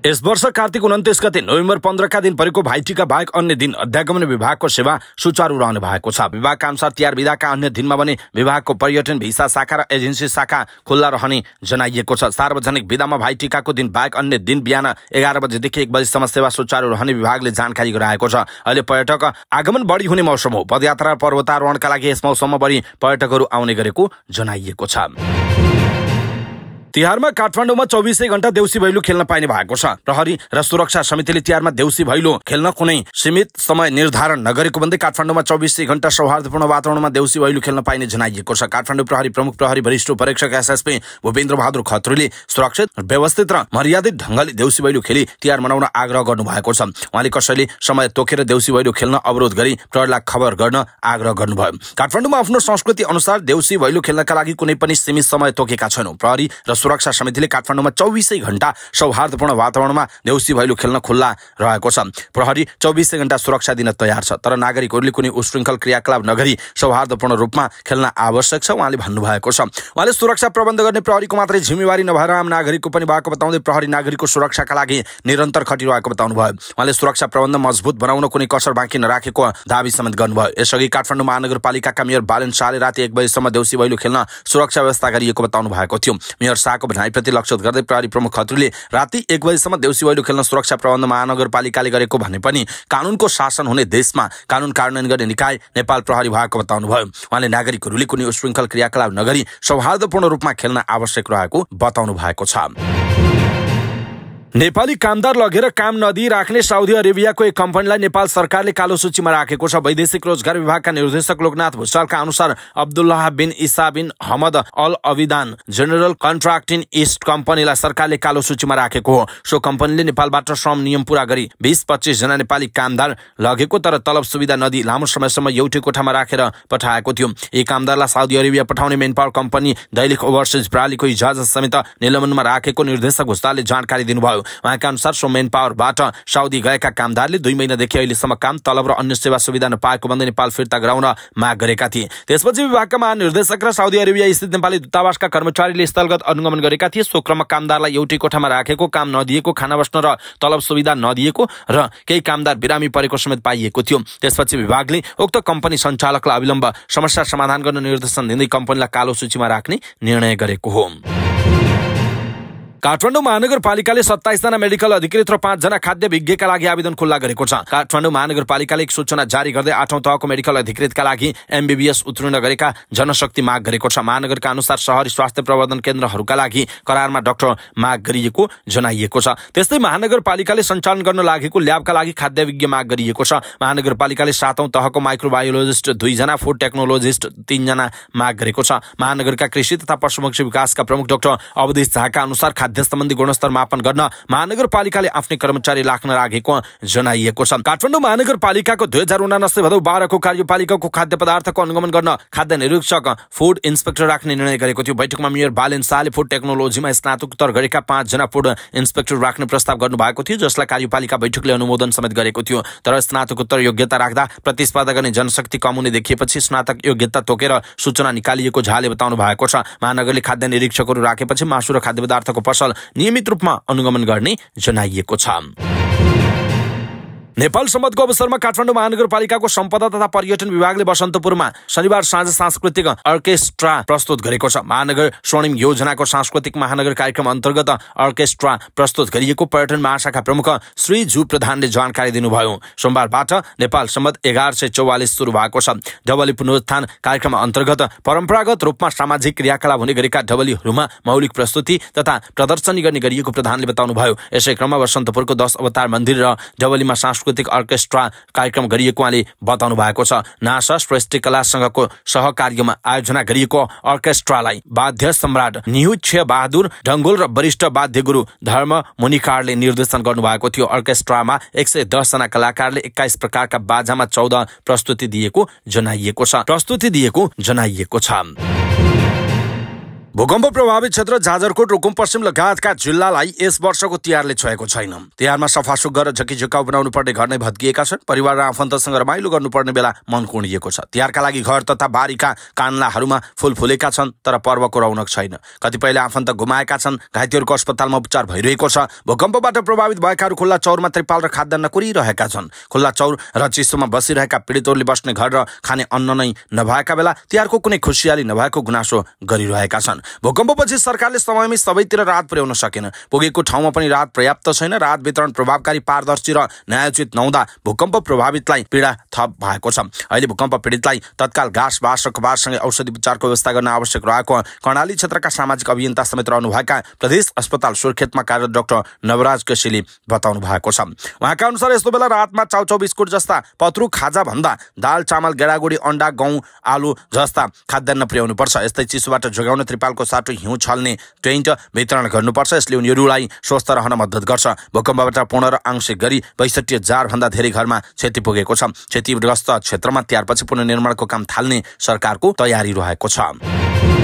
यस वर्ष कार्तिक उन्तिस गते नोभेम्बर पन्ध्रका दिन परेको भाइटिका बाहेक अन्य दिन अध्यागमन विभागको सेवा सुचारू रहनु भएको छ विभागका अनुसार तिहार विधाका अन्य दिनमा भने विभागको पर्यटन भिसा शाखा र एजेन्सी शाखा खुल्ला रहने जनाइएको छ सार्वजनिक विधामा भाइटिकाको दिन बाहेक अन्य दिन बिहान एघार बजेदेखि एक बजीसम्म सेवा सुचारू रहने विभागले जानकारी गराएको छ अहिले पर्यटक आगमन बढी हुने मौसम हो पदयात्रा पर्वतारोहणका लागि यस मौसममा बढी पर्यटकहरू आउने गरेको जनाइएको छ तिहारमा काठमाडौँमा चौबिसै घण्टा देउसी भैलो खेल्न पाइने भएको छ प्रहरी र सुरक्षा समितिले तिहारमा देउसी भैलो खेल्न कुनै सीमित समय निर्धारण नगरेको भन्दै काठमाडौँमा चौबिसै घण्टा सौहार्दपूर्ण वातावरणमा देउसी भैलो खेल्न पाइने जनाइएको छ काठमाडौँ प्रहरी प्रमुख प्रहरी वरिष्ठ परीक्षक एसएसपी भूपेन्द्र बहादुर खत्रुले सुरक्षित व्यवस्थित र मर्यादित ढङ्गले देउसी भैलो खेली तिहार मनाउन आग्रह गर्नु भएको छ उहाँले कसैले समय तोकेर देउसी भैलो खेल्न अवरोध गरी प्रहरीलाई खबर गर्न आग्रह गर्नुभयो काठमाडौँमा आफ्नो संस्कृति अनुसार देउसी भैलो खेल्नका लागि कुनै पनि सीमित समय तोकेका छैनौ प्रहरी र सुरक्षा समितिले काठमाडौँमा चौबिसै घण्टा सौहार्दपूर्ण वातावरणमा देउसी भैलो खेल्न खुल्ला रहेको छ प्रहरी चौबिसै घण्टा सुरक्षा दिन तयार छ तर नागरिकहरूले कुनै उश्रृङ्खल क्रियाकलाप नगरी सौहार्दपूर्ण रूपमा खेल्न आवश्यक छ उहाँले भन्नुभएको छ उहाँले सुरक्षा प्रबन्ध गर्ने प्रहरीको मात्रै जिम्मेवारी नभएर आम नागरिकको पनि भएको बताउँदै प्रहरी नागरिकको सुरक्षाका लागि निरन्तर खटिरहेको बताउनु भयो उहाँले सुरक्षा प्रबन्ध मजबुत बनाउन कुनै कसर बाँकी नराखेको दावी समेत गर्नुभयो यसअघि काठमाडौँ महानगरपालिकाका मेयर बालन शाहले राति एक बजीसम्म देउसी भैलो खेल्न सुरक्षा व्यवस्था गरिएको बताउनु भएको थियो मेयर शाह भएको भनाइप्रति लक्षित गर्दै प्रहरी प्रमुख खत्रीले राति एक बजीसम्म देउसी भैलो खेल्न सुरक्षा प्रबन्ध महानगरपालिकाले गरेको भने पनि कानुनको शासन हुने देशमा कानुन कार्यान्वयन गर्ने निकाय नेपाल प्रहरी भएको बताउनुभयो उहाँले नागरिकहरूले कुनै उशृङ्खल क्रियाकलाप नगरी सौहार्दपूर्ण रूपमा खेल्न आवश्यक रहेको बताउनु भएको छ नेपाली कामदार लगेर काम राख्ने साउदी अरेबियाको एक कम्पनीलाई नेपाल सरकारले कालो सूचीमा राखेको छ वैदेशिक रोजगार विभागका निर्देशक लोकनाथ भूषालका अनुसार Abdullah bin Isa bin Hamad Al Awidan general contract in east कम्पनीलाई सरकारले कालो सूचीमा राखेको हो सो कम्पनीले नेपालबाट श्रम नियम पूरा गरी बिस पच्चिसजना नेपाली कामदार लगेको तर तलब सुविधा नदी लामो समयसम्म एउटै कोठामा राखेर पठाएको थियो यी कामदारलाई साउदी अरेबिया पठाउने मेन पावर कम्पनी दैलिक ओभरसिज प्रालीको इजाजत समेत निलम्बनमा राखेको निर्देशक भुषालले जानकारी दिनुभयो उहाँका अनुसार सोमेन पावरबाट साउदी गएका कामदारले दुई महिनादेखि अहिलेसम्म काम तलब र अन्य सेवा सुविधा नपाएको भन्दै नेपाल फिर्ता गराउन माग गरेका थिए त्यसपछि विभागका महानिर्देशक र साउदी अरेबिया स्थित नेपाली दूतावासका कर्मचारीले स्थलगत अनुगमन गरेका थिए सो क्रममा कामदारलाई एउटै कोठामा राखेको काम नदिएको खाना बस्न र तलब सुविधा नदिएको र केही कामदार बिरामी परेको समेत पाइएको थियो त्यसपछि विभागले उक्त कम्पनी सञ्चालकलाई अविलम्ब समस्या समाधान गर्न निर्देशन दिँदै कम्पनीलाई कालो सूचीमा राख्ने निर्णय गरेको हो काठमाडौँ महानगरपालिकाले सत्ताइसजना मेडिकल अधिकृत र पाँचजना खाद्य विज्ञका लागि आवेदन खुल्ला गरेको छ काठमाडौँ महानगरपालिकाले एक सूचना जारी गर्दै आठौँ तहको मेडिकल अधिकृतका लागि एमबिबिएस उत्तीर्ण गरेका जनशक्ति माग गरेको छ महानगरका अनुसार सहरी स्वास्थ्य प्रवर्धन केन्द्रहरूका लागि करारमा डाक्टर माग गरिएको जनाइएको छ त्यस्तै महानगरपालिकाले सञ्चालन गर्न लागेको ल्याबका लागि खाद्य विज्ञ माग गरिएको छ महानगरपालिकाले सातौँ तहको माइक्रोबायोलोजिस्ट दुईजना फुड टेक्नोलोजिस्ट तीनजना माग गरेको छ महानगरका कृषि तथा पशुपक्षी विकासका प्रमुख डाक्टर अवधेश झाका अनुसार खाद्य सम्बन्धी गुणस्तर मापन गर्न महानगरपालिकाले आफ्नै कर्मचारी राख्न राखेको जनाइएको छ काठमाडौँ महानगरपालिकाको दुई हजार उनासी भदौ बाह्रको कार्यपालिकाको खाद्य पदार्थको अनुगमन गर्न खाद्य निरीक्षक फुड इन्सपेक्टर राख्ने निर्णय गरेको थियो बैठकमा मेयर बालेन शाहले फुड टेक्नोलोजीमा स्नातकोत्तर गरेका पाँचजना फुड इन्सपेक्टर राख्ने प्रस्ताव गर्नु भएको थियो जसलाई कार्यपालिका बैठकले अनुमोदन समेत गरेको थियो तर स्नातकोत्तर योग्यता राख्दा प्रतिस्पर्धा गर्ने जनशक्ति कम हुने देखिएपछि स्नातक योग्यता तोकेर सूचना निकालिएको झाले बताउनु भएको छ महानगरले खाद्य निरीक्षकहरू राखेपछि मासु र खाद्य पदार्थको पसल नियमित रूपमा अनुगमन गर्ने जनाइएको छ नेपाल सम्बन्धको अवसरमा काठमाडौँ महानगरपालिकाको सम्पदा तथा पर्यटन विभागले बसन्तपुरमा शनिबार साँझ सांस्कृतिक अर्केस्ट्रा प्रस्तुत गरेको छ महानगर स्वर्णिम योजनाको सांस्कृतिक महानगर कार्यक्रम अन्तर्गत अर्केस्ट्रा प्रस्तुत गरिएको पर्यटन महाशाखा प्रमुख श्री जु प्रधानले जानकारी दिनुभयो सोमबारबाट नेपाल सम्बन्ध एघार सय चौवालिस सुरु भएको छ डबली पुनरुत्थान कार्यक्रम अन्तर्गत परम्परागत रूपमा सामाजिक क्रियाकलाप हुने गरेका डबलीहरूमा मौलिक प्रस्तुति तथा प्रदर्शनी गर्ने गरिएको प्रधानले बताउनुभयो यसै क्रममा वसन्तपुरको दश अवतार मन्दिर र डबलीमा सांस्कृतिक सांस्कृतिक अर्केस्ट्रा कार्यक्रम उहाँले बताउनु भएको छ नासा कला संघको सहकार्यमा आयोजना गरिएको अर्केस्ट्रालाई वाद्य सम्राट निहुक्ष बहादुर ढङ्गुल र वरिष्ठ वाद्य गुरु धर्म मुनिकारले निर्देशन गर्नु भएको थियो अर्केस्ट्रामा एक सय दसजना कलाकारले एक्काइस प्रकारका बाजामा चौध प्रस्तुति दिएको जनाइएको छ प्रस्तुति दिएको जनाइएको छ भूकम्प प्रभावित क्षेत्र जाजरकोट रुकुम पश्चिम लगायतका जिल्लालाई यस वर्षको तिहारले छोएको छैन तिहारमा सफा गरेर झकी झुक्काउ बनाउनु पर्ने घर नै भत्किएका छन् परिवार र आफन्तसँग रमाइलो गर्नुपर्ने बेला मन कुँडिएको छ तिहारका लागि घर तथा बारीका कान्लाहरूमा फुल फुलेका छन् तर पर्वको रौनक छैन कतिपयले आफन्त गुमाएका छन् घाइतेहरूको अस्पतालमा उपचार भइरहेको छ भूकम्पबाट प्रभावित भएकाहरू खुल्ला चौरमा त्रिपाल र खाद्यान्न कुरिरहेका छन् खुल्ला चौर र चिसोमा बसिरहेका पीडितहरूले बस्ने घर र खाने अन्न नै नभएका बेला तिहारको कुनै खुसियाली नभएको गुनासो गरिरहेका छन् भूकम्पपछि सरकारले समयमै सबैतिर राहत पुर्याउन सकेन पुगेको ठाउँमा पनि राहत पर्याप्त छैन राहत वितरण प्रभावकारी पारदर्शी र न्यायोचित नहुँदा भूकम्प प्रभावितलाई पीडा थप भएको छ अहिले भूकम्प पीडितलाई तत्काल घाँस बाँस र कबारसँगै औषधि उपचारको व्यवस्था गर्न आवश्यक रहेको कर्णाली क्षेत्रका सामाजिक अभियन्ता समेत रहनुभएका प्रदेश अस्पताल सुर्खेतमा कार्यरत डाक्टर नवराज केसीले बताउनु भएको छ उहाँका अनुसार यस्तो बेला रातमा चाउचाउ बिस्कुट जस्ता पत्रु खाजा भन्दा दाल चामल गेडागुडी अन्डा गहुँ आलु जस्ता खाद्यान्न पुर्याउनुपर्छ यस्तै चिसोबाट जोगाउन त्रिपाल नेपालको साटो हिउँ छल्ने टेन्ट वितरण गर्नुपर्छ यसले उनीहरूलाई स्वस्थ रहन मद्दत गर्छ भूकम्पबाट पूर्ण र आंशिक गरी बैसठी हजारभन्दा धेरै घरमा क्षति पुगेको छ क्षतिग्रस्त क्षेत्रमा त्यारपछि पुनर्निर्माणको काम थाल्ने सरकारको तयारी रहेको छ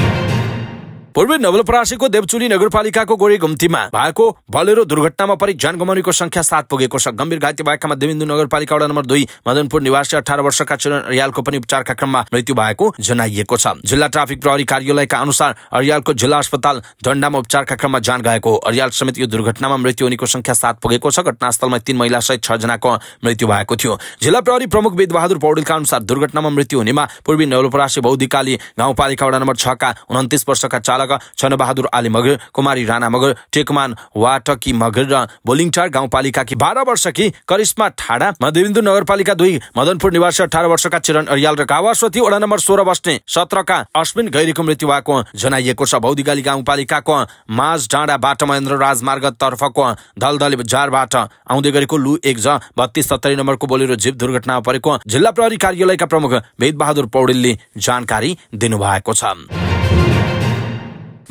पूर्वी नवलपरासीको देवचुली नगरपालिकाको गोरी घुम्तीमा भएको भलेरो दुर्घटनामा परि ज्यान गुमाउनेको संख्या सात पुगेको छ गम्भीर घाइते भएका मध्यबिन्दु नगरपालिका वडा नम्बर दुई मदनपुर निवासी अठार वर्षका चिरण अरियालको पनि उपचारका क्रममा मृत्यु भएको जनाइएको छ जिल्ला ट्राफिक प्रहरी कार्यालयका अनुसार अरियालको जिल्ला अस्पताल दण्डामा उपचारका क्रममा जान गएको अरियाल समेत यो दुर्घटनामा मृत्यु हुनेको संख्या सात पुगेको छ घटनास्थलमा तीन महिला सहित छ जनाको मृत्यु भएको थियो जिल्ला प्रहरी प्रमुख वेद बहादुर पौडेलका अनुसार दुर्घटनामा मृत्यु हुनेमा पूर्वी नवलपरासी बौद्धिकाली गाउँपालिका वडा नम्बर छका उन्तिस वर्षका चालक चालक छनबहादुर आली मगर कुमारी राणा मगर टेकमान वाटकी मगर र बोलिङटार गाउँपालिकाकी बाह्र वर्षकी करिश्मा ठाडा मधेबिन्दु नगरपालिका दुई मदनपुर निवासी अठार वर्षका चिरण अरियाल र कावास्वती वडा नम्बर सोह्र बस्ने सत्रका अश्विन गैरीको मृत्यु भएको जनाइएको छ बौद्धिगाली गाउँपालिकाको माझ डाँडा महेन्द्र राजमार्ग तर्फको दलदली बजारबाट आउँदै गरेको लु एक ज बत्तीस सत्तरी नम्बरको बोलेरो जीव दुर्घटनामा परेको जिल्ला प्रहरी कार्यालयका प्रमुख बहादुर पौडेलले जानकारी दिनुभएको छ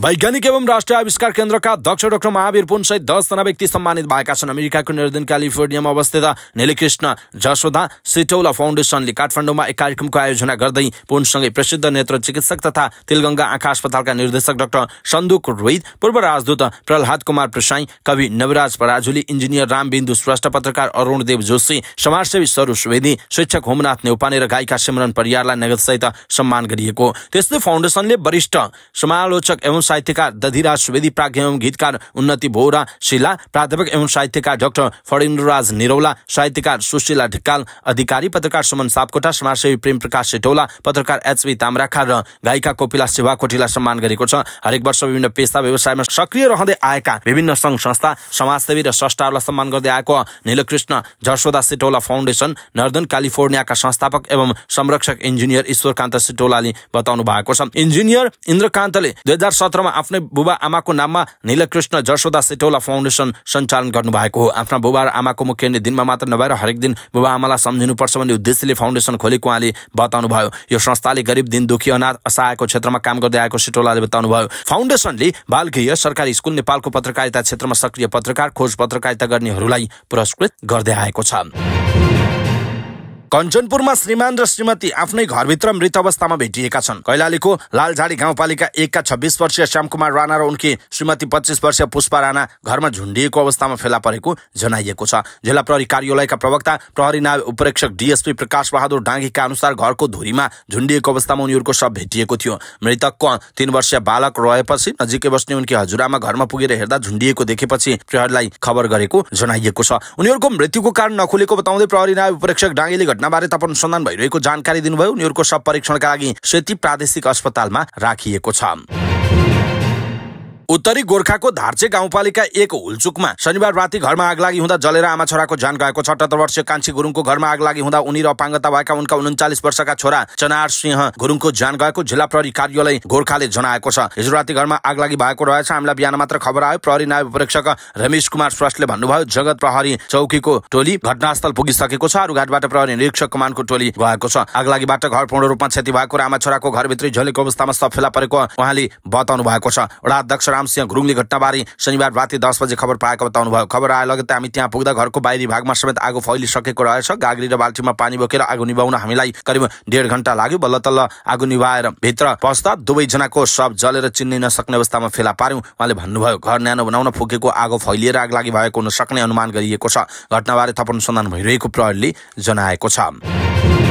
वैज्ञानिक एवं राष्ट्रिय आविष्कार केन्द्रका अध्यक्ष डाक्टर महावीर पुन सहित दसजना व्यक्ति सम्मानित भएका छन् अमेरिकाको निर्देन क्यालिफोर्नियामा अवस्थित नेलीकृष्ण जसोधा सिटौला फाउन्डेसनले काठमाडौँमा एक कार्यक्रमको आयोजना गर्दै पुनसँगै प्रसिद्ध नेत्र चिकित्सक तथा तिलगङ्गा आँखा अस्पतालका निर्देशक डाक्टर सन्दुक रोहित पूर्व राजदूत प्रहलाद कुमार प्रसाई कवि नवराज पराजुली इन्जिनियर राम रामबिन्दु श्रेष्ठ पत्रकार अरूण देव जोशी समाजसेवी सरू सुवेदी शिक्षक होमनाथ नेउपाने र गायिका सिमरन परियारलाई नगद सहित सम्मान गरिएको त्यस्तै फाउन्डेसनले वरिष्ठ समालोचक एवं साहित्यकार दधिराज सुवेदी प्राज्ञ एवं गीतकार उन्नति भोरा शिला प्राध्यापक एवं साहित्यकार डाक्टर फणेन्द्रराज निरौला साहित्यकार सुशीला ढिकाल अधिकारी पत्रकार सुमन सापकोटा समाजसेवी प्रेम प्रकाश सेटौला पत्रकार एचबी ताम्राखा र गायिका कोपिला सेवाकोटीलाई सम्मान गरेको छ हरेक वर्ष विभिन्न पेसा व्यवसायमा सक्रिय रहँदै आएका विभिन्न संघ संस्था समाजसेवी र स्रष्टाहरूलाई सम्मान गर्दै आएको निलकृष्ण झर्सोदा सेटौला फाउन्डेसन नर्दन क्यालिफोर्नियाका संस्थापक एवं संरक्षक इन्जिनियर ईश्वरकान्त सेटौलाले बताउनु भएको छ इन्जिनियर इन्द्रकान्तले दुई हजार सत्र क्षेत्रमा आफ्नै बुबा आमाको नाममा निलकृष्ण जसोदा सेटौला फाउन्डेसन सञ्चालन गर्नुभएको हो आफ्ना बुबा र आमाको मुख्य दिनमा मात्र नभएर हरेक दिन बुबा आमालाई सम्झिनुपर्छ भन्ने उद्देश्यले फाउन्डेसन खोलेको उहाँले भयो यो संस्थाले गरिब दिन दुखी अनाथ असहायको क्षेत्रमा काम गर्दै आएको सेटौलाले बताउनुभयो फाउन्डेसनले बालगृह सरकारी स्कुल नेपालको पत्रकारिता क्षेत्रमा सक्रिय पत्रकार खोज पत्रकारिता गर्नेहरूलाई पुरस्कृत गर्दै आएको छ कञ्चनपुरमा श्रीमान र श्रीमती आफ्नै घरभित्र मृत अवस्थामा भेटिएका छन् कैलालीको लालझाडी गाउँपालिका एकका छब्बिस वर्षीय श्यामकुमार राणा र उनकी श्रीमती पच्चिस वर्षीय पुष्पा राणा घरमा झुन्डिएको अवस्थामा फेला परेको जनाइएको छ जिल्ला प्रहरी कार्यालयका प्रवक्ता प्रहरी नाय उपरीक्षक डिएसपी प्रकाश बहादुर डाङ्गीका अनुसार घरको धुरीमा झुन्डिएको अवस्थामा उनीहरूको शव भेटिएको थियो मृतकको तीन वर्षीय बालक रहेपछि नजिकै बस्ने उनकी हजुरआमा घरमा पुगेर हेर्दा झुन्डिएको देखेपछि प्रहरीलाई खबर गरेको जनाइएको छ उनीहरूको मृत्युको कारण नखुलेको बताउँदै प्रहरी नाव उपरीक्षक डाङ्गीले घटनाबारे तपाईँ अनुसन्धान भइरहेको जानकारी दिनुभयो उनीहरूको सब परीक्षणका लागि सेती प्रादेशिक अस्पतालमा राखिएको छ उत्तरी गोर्खाको धारचे गाउँपालिका एक हुलचुकमा शनिबार राति घरमा आग लागि हुँदा जलेर आमा छोराको ज्यान गएको सतहत्तर वर्षीय कान्छी गुरुङको घरमा आग लागि हुँदा उनी र अपाङ्गता भएका उनका उन्चालिस वर्षका छोरा चनार सिंह गुरुङको ज्यान गएको जिल्ला प्रहरी कार्यालय गोर्खाले जनाएको छ हिजो राति घरमा आग लागि भएको रहेछ हामीलाई बिहान मात्र खबर आयो प्रहरी नायब प्रेक्षक रमेश कुमार श्रेष्ठले भन्नुभयो जगत प्रहरी चौकीको टोली घटनास्थल पुगिसकेको छ अरूघाटबाट प्रहरी निरीक्षक कमानको टोली गएको छ आगलागीबाट घर पूर्ण रूपमा क्षति भएको र आमा छोराको घरभित्री झलेको अवस्थामा सफेला परेको उहाँले बताउनु भएको छ रामसिंह घुरुङले घटनाबारे शनिबार राति दस बजे खबर पाएको बताउनुभयो खबर आए लगत्तै हामी त्यहाँ पुग्दा घरको बाहिरी भागमा समेत आगो फैलिसकेको रहेछ गाग्री र बाल्टीमा पानी बोकेर आगो निभाउन हामीलाई करिब डेढ घन्टा लाग्यो बल्ल तल्ल आगो निभाएर भित्र पस्दा दुवैजनाको सब जलेर चिन्नै नसक्ने अवस्थामा फेला पार्यौँ उहाँले भन्नुभयो घर न्यानो बनाउन फुकेको आगो फैलिएर आग लागि भएको हुन सक्ने अनुमान गरिएको छ घटनाबारे थप अनुसन्धान भइरहेको प्रहरीले जनाएको छ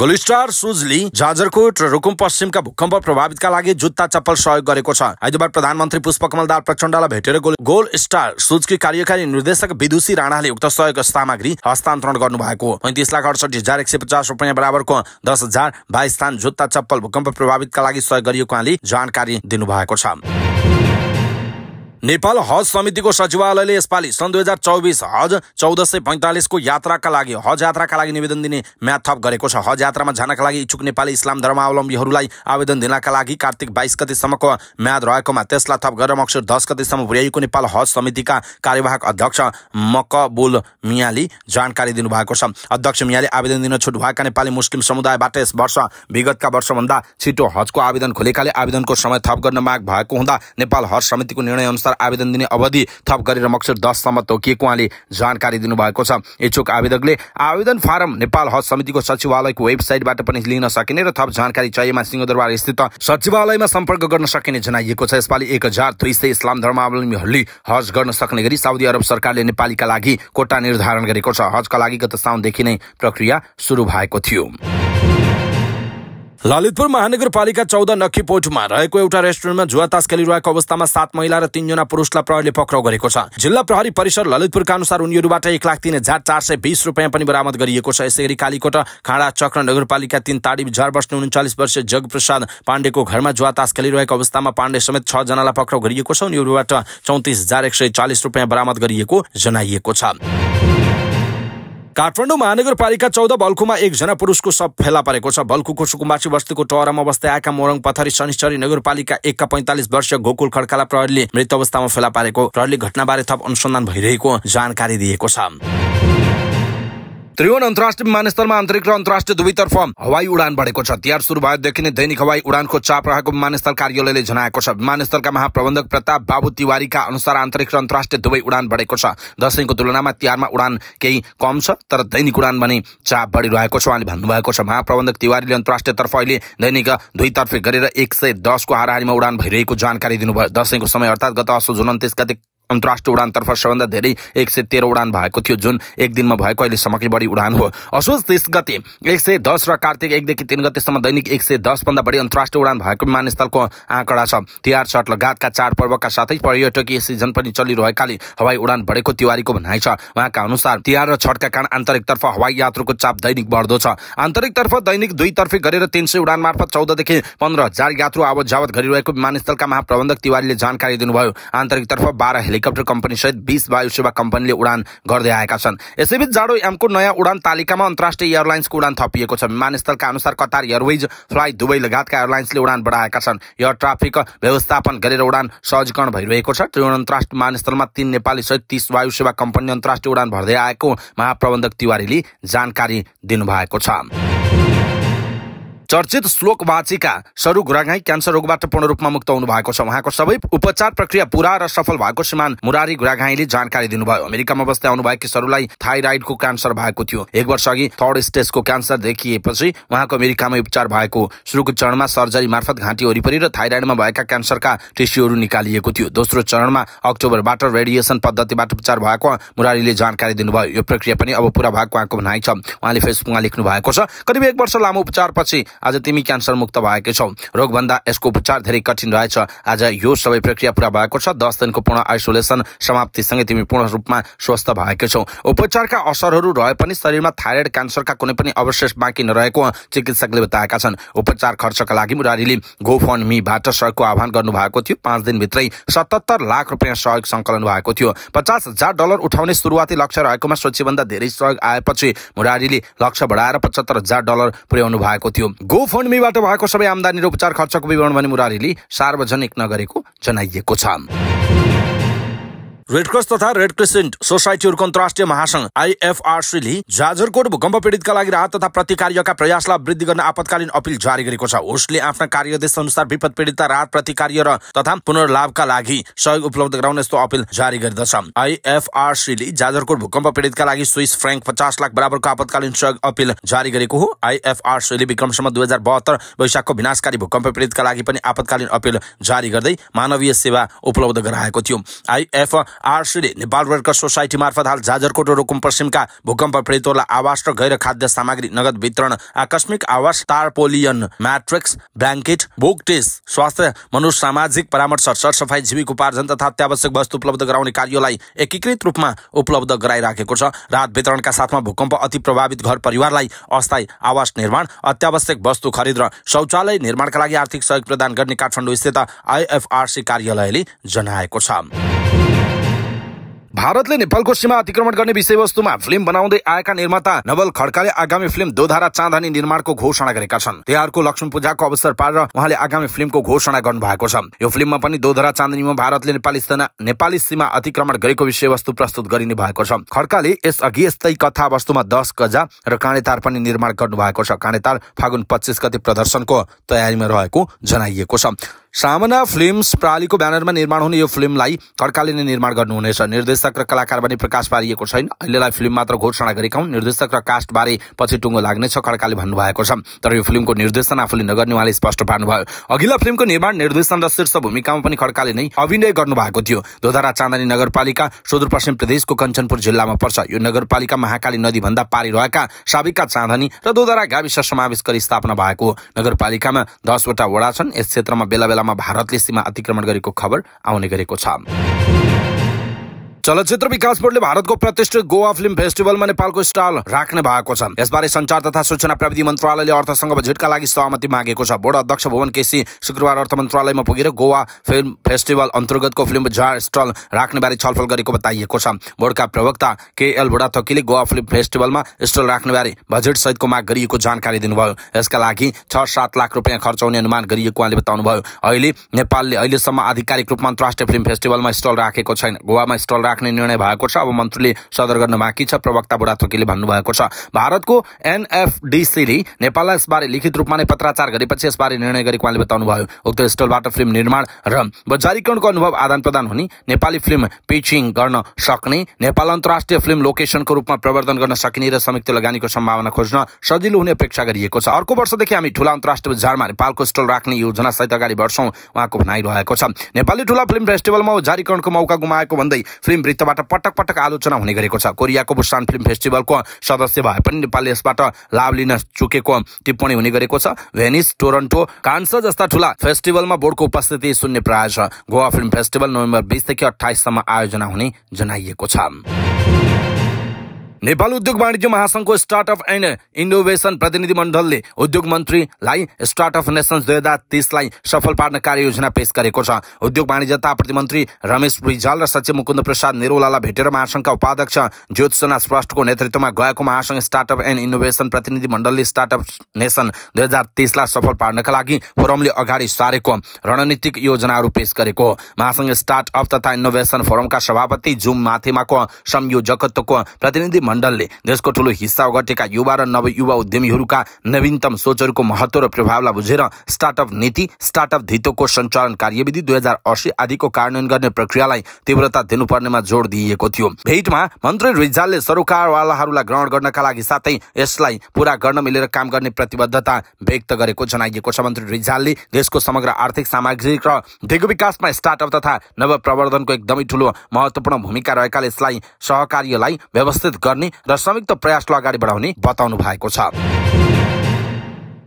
गोलिस्टार सुजली जाजरकोट र रुकुम पश्चिमका भूकम्प प्रभावितका लागि जुत्ता चप्पल सहयोग गरेको छ आइतबार प्रधानमन्त्री पुष्पकमल दाल प्रचण्डलाई भेटेर गोल स्टार सुजकी कार्यकारी निर्देशक विदुषी राणाले उक्त सहयोग सामग्री हस्तान्तरण गर्नु भएको पैतिस लाख अडसठी हजार एक सय पचास रुपियाँ बराबरको दस हजार बाइस स्थान जुत्ता चप्पल भूकम्प प्रभावितका लागि सहयोग गरिएको उहाँले जानकारी दिनुभएको छ नेपाल हज समितिको सचिवालयले यसपालि सन् दुई हजार चौबिस हज चौध सय पैँतालिसको यात्राका लागि हज यात्राका लागि निवेदन दिने म्याद थप गरेको छ हज यात्रामा जानका लागि इच्छुक नेपाली इस्लाम धर्मावलम्बीहरूलाई आवेदन दिनका लागि कार्तिक बाइस गतिसम्मको म्याद रहेकोमा त्यसलाई थप गरेर मक्सुर दस गतिसम्म पुर्याइएको नेपाल हज समितिका कार्यवाहक अध्यक्ष मकबुल मियाली जानकारी दिनुभएको छ अध्यक्ष मियाले आवेदन दिन छुट भएका नेपाली मुस्लिम समुदायबाट यस वर्ष विगतका वर्षभन्दा छिटो हजको आवेदन खोलेकाले आवेदनको समय थप गर्न माग भएको हुँदा नेपाल हज समितिको निर्णय अनुसार अनुसार आवेदन दिने अवधि थप गरेर मक्सर दससम्म तोकिएको उहाँले जानकारी दिनुभएको छ इच्छुक आवेदकले आवेदन फारम नेपाल हज समितिको सचिवालयको वेबसाइटबाट पनि लिन सकिने र थप जानकारी चाहिएमा सिंहदरबार स्थित सचिवालयमा सम्पर्क गर्न सकिने जनाइएको छ यसपालि एक हजार दुई सय इस्लाम धर्मावलम्बीहरूले हज गर्न सक्ने गरी साउदी अरब सरकारले नेपालीका लागि कोटा निर्धारण गरेको छ हजका लागि गत साउनदेखि नै प्रक्रिया सुरु भएको थियो ललितपुर महानगरपालिका चौध नक्कीपोटमा रहेको एउटा रेस्टुरेन्टमा जुवा तास खेलिरहेको अवस्थामा सात महिला र तिनजना पुरुषलाई प्रहरीले पक्राउ गरेको छ जिल्ला प्रहरी परिसर ललितपुरका अनुसार उनीहरूबाट एक लाख तिन हजार चार सय बिस रुपियाँ पनि बरामद गरिएको छ यसै गरी कालीकोट खाँडा चक्र नगरपालिका तिन ताडी झार बस्ने उन्चालिस वर्षीय जगप्रसाद पाण्डेको घरमा जुवा तास खेलिरहेको अवस्थामा पाण्डे समेत छ जनालाई पक्राउ गरिएको छ उनीहरूबाट चौतिस हजार एक सय चालिस रुपियाँ बरामद गरिएको जनाइएको छ काठमाडौँ महानगरपालिका चौध बल्खुमा एकजना पुरुषको सब फेला परेको छ बल्खुको सुकुम्बासी बस्तीको टहरामा बस्दै आएका मोरङ पथरी शनिश्चरी नगरपालिका एकका पैँतालिस वर्षीय गोकुल खड्कालाई प्रहरीले मृत अवस्थामा फेला पारेको प्रहरीले घटनाबारे थप अनुसन्धान भइरहेको जानकारी दिएको छ त्रिभुवन अन्तर्राष्ट्रिय विमानस्थलमा आन्तरिक र अन्तर्राष्ट्रिय दुवैतर्फ हवाई उडान बढेको छ तिहार सुरु भएदेखि नै दैनिक हवाई उडानको चाप रहेको विमानस्थल कार्यालयले जनाएको छ विमानस्थलका महाप्रबन्धक प्रताप बाबु तिवारीका अनुसार आन्तरिक र अन्तर्राष्ट्रिय दुवै उडान बढेको छ दसैँको तुलनामा तिहारमा उडान केही कम छ तर दैनिक उडान भने चाप बढिरहेको छ उहाँले भन्नुभएको छ महाप्रबन्धक तिवारीले अन्तर्राष्ट्रियतर्फ अहिले दैनिक दुईतर्फे गरेर एक सय दसको हाराहारीमा उडान भइरहेको जानकारी दिनुभयो दसैँको समय अर्थात् गत असोज उन्तिस गते अन्तर्राष्ट्रिय उडानतर्फ सबभन्दा धेरै एक सय तेह्र उडान भएको थियो जुन एक दिनमा भएको अहिलेसम्मकै बढी उडान हो असोज तिस गते एक सय दस र कार्तिक एकदेखि तिन गतेसम्म दैनिक एक सय दसभन्दा बढी अन्तर्राष्ट्रिय उडान भएको विमानस्थलको आँकडा छ तिहार छठ लगायतका चाडपर्वका साथै पर्यटकीय सिजन पनि चलिरहेकाले हवाई उडान बढेको तिवारीको भनाइ छ उहाँका अनुसार तिहार र छठका कारण आन्तरिकतर्फ हवाई यात्रुको चाप दैनिक बढ्दो छ आन्तरिकतर्फ दैनिक दुईतर्फी गरेर तिन सय उडान मार्फत चौधदेखि पन्ध्र हजार यात्रु आवत जावत गरिरहेको विमानस्थलका महाप्रबन्धक तिवारीले जानकारी दिनुभयो आन्तरिकतर्फ बाह्र हेलिक हेलिकप्टर कम्पनी सहित बिस वायुसेवा कम्पनीले उडान गर्दै आएका छन् यसैबीच जाडो एमको नयाँ उडान तालिकामा अन्तर्राष्ट्रिय एयरलाइन्सको उडान थपिएको छ विमानस्थलका अनुसार कतार एयरवेज फ्लाइ दुवै लगायतका एयरलाइन्सले उडान बढाएका छन् एयर ट्राफिक व्यवस्थापन गरेर उडान सहजीकरण भइरहेको छ त्रिवेण अन्तर्राष्ट्रिय विमानस्थलमा तीन नेपाली सहित तीस वायुसेवा कम्पनी अन्तर्राष्ट्रिय उडान भर्दै आएको महाप्रबन्धक तिवारीले जानकारी दिनुभएको छ चर्चित श्लोक वाचिका सरु घुराघाई क्यान्सर रोगबाट पूर्ण रूपमा मुक्त हुनु भएको छ उहाँको सबै उपचार प्रक्रिया पूरा र सफल भएको श्रीमान मुरारी घुराघाईले जानकारी दिनुभयो अमेरिकामा बस्दै आउनुभएकी सरूलाई थाइराइडको क्यान्सर भएको थियो एक वर्ष अघि थर्ड स्टेजको क्यान्सर देखिएपछि उहाँको अमेरिकामा उपचार भएको सुरुको चरणमा सर्जरी मार्फत घाँटी वरिपरि र थाइराइडमा भएका क्यान्सरका टिस्यूहरू निकालिएको थियो दोस्रो चरणमा अक्टोबरबाट रेडिएसन पद्धतिबाट उपचार भएको मुरारीले जानकारी दिनुभयो यो प्रक्रिया पनि अब पूरा भएको उहाँको भनाइ छ उहाँले फेसबुकमा लेख्नु भएको छ करिब एक वर्ष लामो उपचारपछि आज तिमी क्यान्सर मुक्त भएकै छौ रोगभन्दा यसको उपचार धेरै कठिन रहेछ आज यो सबै प्रक्रिया पुरा भएको छ दस दिनको पूर्ण आइसोलेसन समाप्तिसँगै तिमी पूर्ण रूपमा स्वस्थ भएकै छौ उपचारका असरहरू रहे पनि शरीरमा थाइरोइड क्यान्सरका कुनै पनि अवशेष बाँकी नरहेको चिकित्सकले बताएका छन् उपचार खर्चका लागि मुरारीले गो मीबाट सहयोगको आह्वान गर्नुभएको थियो पाँच दिनभित्रै सतहत्तर लाख रुपियाँ सहयोग सङ्कलन भएको थियो पचास हजार डलर उठाउने सुरुवाती लक्ष्य रहेकोमा सोचीभन्दा धेरै सहयोग आएपछि मुरारीले लक्ष्य बढाएर पचहत्तर हजार डलर पुर्याउनु भएको थियो गोफन्डमीबाट भएको सबै आमदानी र उपचार खर्चको विवरण भने मुरारीले सार्वजनिक नगरेको जनाइएको छ रेड क्रस तथा रेड क्रिसेन्ट सोसाइटीहरूको अन्तर्राष्ट्रिय महासंघ आइएफआरसीले जाजरकोट भूकम्प पीडितका लागि राहत तथा प्रतिकार्यका प्रयासलाई वृद्धि गर्न आपतकालीन अपिल जारी गरेको छ उसले आफ्ना कार्यदेश अनुसार विपद पीडितता राहत प्रतिकार्य र तथा पुनर्लाभका लागि सहयोग उपलब्ध गराउन यस्तो अपिल जारी गर्दछ आइएफआरसीले जाजरकोट भूकम्प पीडितका लागि स्विस फ्रेङ्क पचास लाख बराबरको आपतकालीन सहयोग अपिल जारी गरेको हो आइएफआरसीले विक्रमसम्म दुई हजार बहत्तर वैशाखको विनाशकारी भूकम्प पीडितका लागि पनि आपतकालीन अपिल जारी गर्दै मानवीय सेवा उपलब्ध गराएको थियो आइएफ आरसीले नेपाल रेडक्रस सोसाइटी मार्फत हाल जाजरकोट रुकुम पश्चिमका भूकम्प पीडितहरूलाई आवास र गैर खाद्य सामग्री नगद वितरण आकस्मिक आवास तारपोलियन म्याट्रिक्स ब्ल्याङ्केट बुक टेस्ट स्वास्थ्य सामाजिक परामर्श सरसफाई जीविकोपार्जन तथा अत्यावश्यक वस्तु उपलब्ध गराउने कार्यलाई एकीकृत रूपमा उपलब्ध गराइराखेको छ राहत वितरणका साथमा भूकम्प अति प्रभावित घर परिवारलाई अस्थायी आवास निर्माण अत्यावश्यक वस्तु खरिद र शौचालय निर्माणका लागि आर्थिक सहयोग प्रदान गर्ने काठमाडौँ स्थित आइएफआरसी कार्यालयले जनाएको छ भारतले नेपालको सीमा अतिक्रमण गर्ने विषयवस्तुमा फिल्म बनाउँदै आएका निर्माता नवल खड्काले आगामी फिल्म दोधारा चाँदानी निर्माणको घोषणा गरेका छन् तिहारको लक्ष्मी पूजाको अवसर पारेर उहाँले आगामी फिल्मको घोषणा गर्नु भएको छ यो फिल्ममा पनि दोधरा चाँदनीमा भारतले नेपाली सेना नेपाली सीमा अतिक्रमण गरेको विषयवस्तु प्रस्तुत गरिने भएको छ खड्काले यसअघि यस्तै कथा वस्तुमा दस गजा र काँडेतार पनि निर्माण गर्नु भएको छ काँडेतार फागुन पच्चिस गति प्रदर्शनको तयारीमा रहेको जनाइएको छ सामना फिल्म्स प्रालीको ब्यानरमा निर्माण हुने यो फिल्मलाई खड्काले नै निर्माण गर्नुहुनेछ निर्देशक र कलाकार पनि प्रकाश पारिएको छैन अहिलेलाई फिल्म मात्र घोषणा गरेका हुन् निर्देशक र कास्टबारे पछि टुङ्गो लाग्नेछ खड्काले भन्नुभएको छ तर यो फिल्मको निर्देशन आफूले नगर्ने उहाँले स्पष्ट पार्नुभयो अघिल्लो फिल्मको निर्माण निर्देशन र शीर्ष भूमिकामा पनि खड्काले नै अभिनय गर्नुभएको थियो धोधरा चाँदनी नगरपालिका सुदूरपश्चिम प्रदेशको कञ्चनपुर जिल्लामा पर्छ यो नगरपालिका महाकाली नदीभन्दा पारी रहेका साबिका चाँदनी र दोधरा गाविस समावेश गरी स्थापना भएको नगरपालिकामा दसवटा वडा छन् यस क्षेत्रमा बेला बेला बेलामा भारतले सीमा अतिक्रमण गरेको खबर आउने गरेको छ चलचित्र विकास बोर्डले भारतको प्रतिष्ठित गोवा फिल्म फेस्टिभलमा नेपालको स्टल राख्ने भएको छ यसबारे संचार तथा सूचना प्रविधि मन्त्रालयले अर्थसँग बजेटका लागि सहमति मागेको छ बोर्ड अध्यक्ष भुवन केसी शुक्रबार अर्थ मन्त्रालयमा पुगेर गोवा फिल्म फेस्टिभल अन्तर्गतको फिल्म जार स्टल राख्ने बारे छलफल गरेको बताइएको छ बोर्डका प्रवक्ता केएल थकीले गोवा फिल्म फेस्टिभलमा स्टल राख्ने बारे बजेट सहितको माग गरिएको जानकारी दिनुभयो यसका लागि छ सात लाख रुपियाँ खर्च हुने अनुमान गरिएको उहाँले बताउनुभयो अहिले नेपालले अहिलेसम्म आधिकारिक रूपमा अन्तर्राष्ट्रिय फिल्म फेस्टिभलमा स्टल राखेको छैन गोवामा स्टल राख राख्ने निर्णय भएको छ अब मन्त्रीले सदर गर्न बाँकी छ प्रवक्ता बुढाथोकीले भन्नुभएको छ भारतको एनएफडिसीले नेपाललाई यसबारे लिखित रूपमा नै पत्राचार गरेपछि यसबारे निर्णय गरेको उहाँले बताउनुभयो उक्त स्थलबाट फिल्म निर्माण र बजारीकरणको अनुभव आदान प्रदान हुने नेपाली फिल्म पिचिङ गर्न सक्ने नेपाल अन्तर्राष्ट्रिय फिल्म लोकेसनको रूपमा प्रवर्धन गर्न सकिने र संयुक्त लगानीको सम्भावना खोज्न सजिलो हुने अपेक्षा गरिएको छ अर्को वर्षदेखि हामी ठुला अन्तर्राष्ट्रिय बजारमा नेपालको स्टल राख्ने योजना सहित अगाडि बढ्छौँ उहाँको भनाइ रहेको छ नेपाली ठुला फिल्म फेस्टिभलमा जारीकरणको मौका गुमाएको भन्दै फिल्म फिल्म वृत्तबाट पटक पटक आलोचना हुने गरेको छ कोरियाको बुसान फिल्म फेस्टिभलको सदस्य भए पनि नेपालले यसबाट लाभ लिन चुकेको टिप्पणी हुने गरेको छ भेनिस टोरन्टो कान्स जस्ता ठुला फेस्टिभलमा बोर्डको उपस्थिति सुन्ने प्राय छ गोवा फिल्म फेस्टिभल नोभेम्बर बिसदेखि अठाइससम्म आयोजना हुने जनाइएको छ नेपाल उद्योग वाणिज्य महासंघको स्टार्टअप एन्ड इनोभेसन प्रतिनिधि मण्डलले उद्योग मन्त्रीलाई स्टार्टअप नेसन्स दुई हजार तिसलाई सफल पार्न कार्ययोजना पेश गरेको छ उद्योग वाणिज्यता प्रतिमन्त्री रमेश रिजाल र सचिव मुकुन्द प्रसाद निरोलालाई भेटेर महासंघका उपाध्यक्ष ज्योत्सना श्रेष्ठको नेतृत्वमा गएको महासंघ स्टार्टअप एन्ड इनोभेसन प्रतिनिधि मण्डलले स्टार्टअप नेसन दुई हजार तिसलाई सफल पार्नका लागि फोरमले अगाडि सारेको रणनीतिक योजनाहरू पेश गरेको हो महासंघ स्टार्टअप तथा इनोभेसन फोरमका सभापति जुम माथेमाको संयोजकत्वको प्रतिनिधि मण्डलले देशको ठूलो हिस्सा ओगटेका युवा र नवयुवा उद्यमीहरूका नवीनतम सोचहरूको महत्व र प्रभावलाई बुझेर स्टार्टअप नीति स्टार्टअप धितोको सञ्चालन कार्यविधि दुई हजार असी आदिको कार्यान्वयन गर्ने प्रक्रियालाई तीव्रता दिनुपर्नेमा जोड दिइएको थियो भेटमा मन्त्री रिजालले सरकारवालाहरूलाई ग्रहण गर्नका लागि साथै यसलाई पूरा गर्न मिलेर काम गर्ने प्रतिबद्धता व्यक्त गरेको जनाइएको छ मन्त्री रिजालले देशको समग्र आर्थिक सामाजिक र दिग विकासमा स्टार्टअप तथा नव प्रवर्धनको एकदमै ठूलो महत्वपूर्ण भूमिका रहेकाले यसलाई सहकार्यलाई व्यवस्थित गर्ने गर्ने र संयुक्त प्रयासलाई अगाडि बढाउने बताउनु भएको छ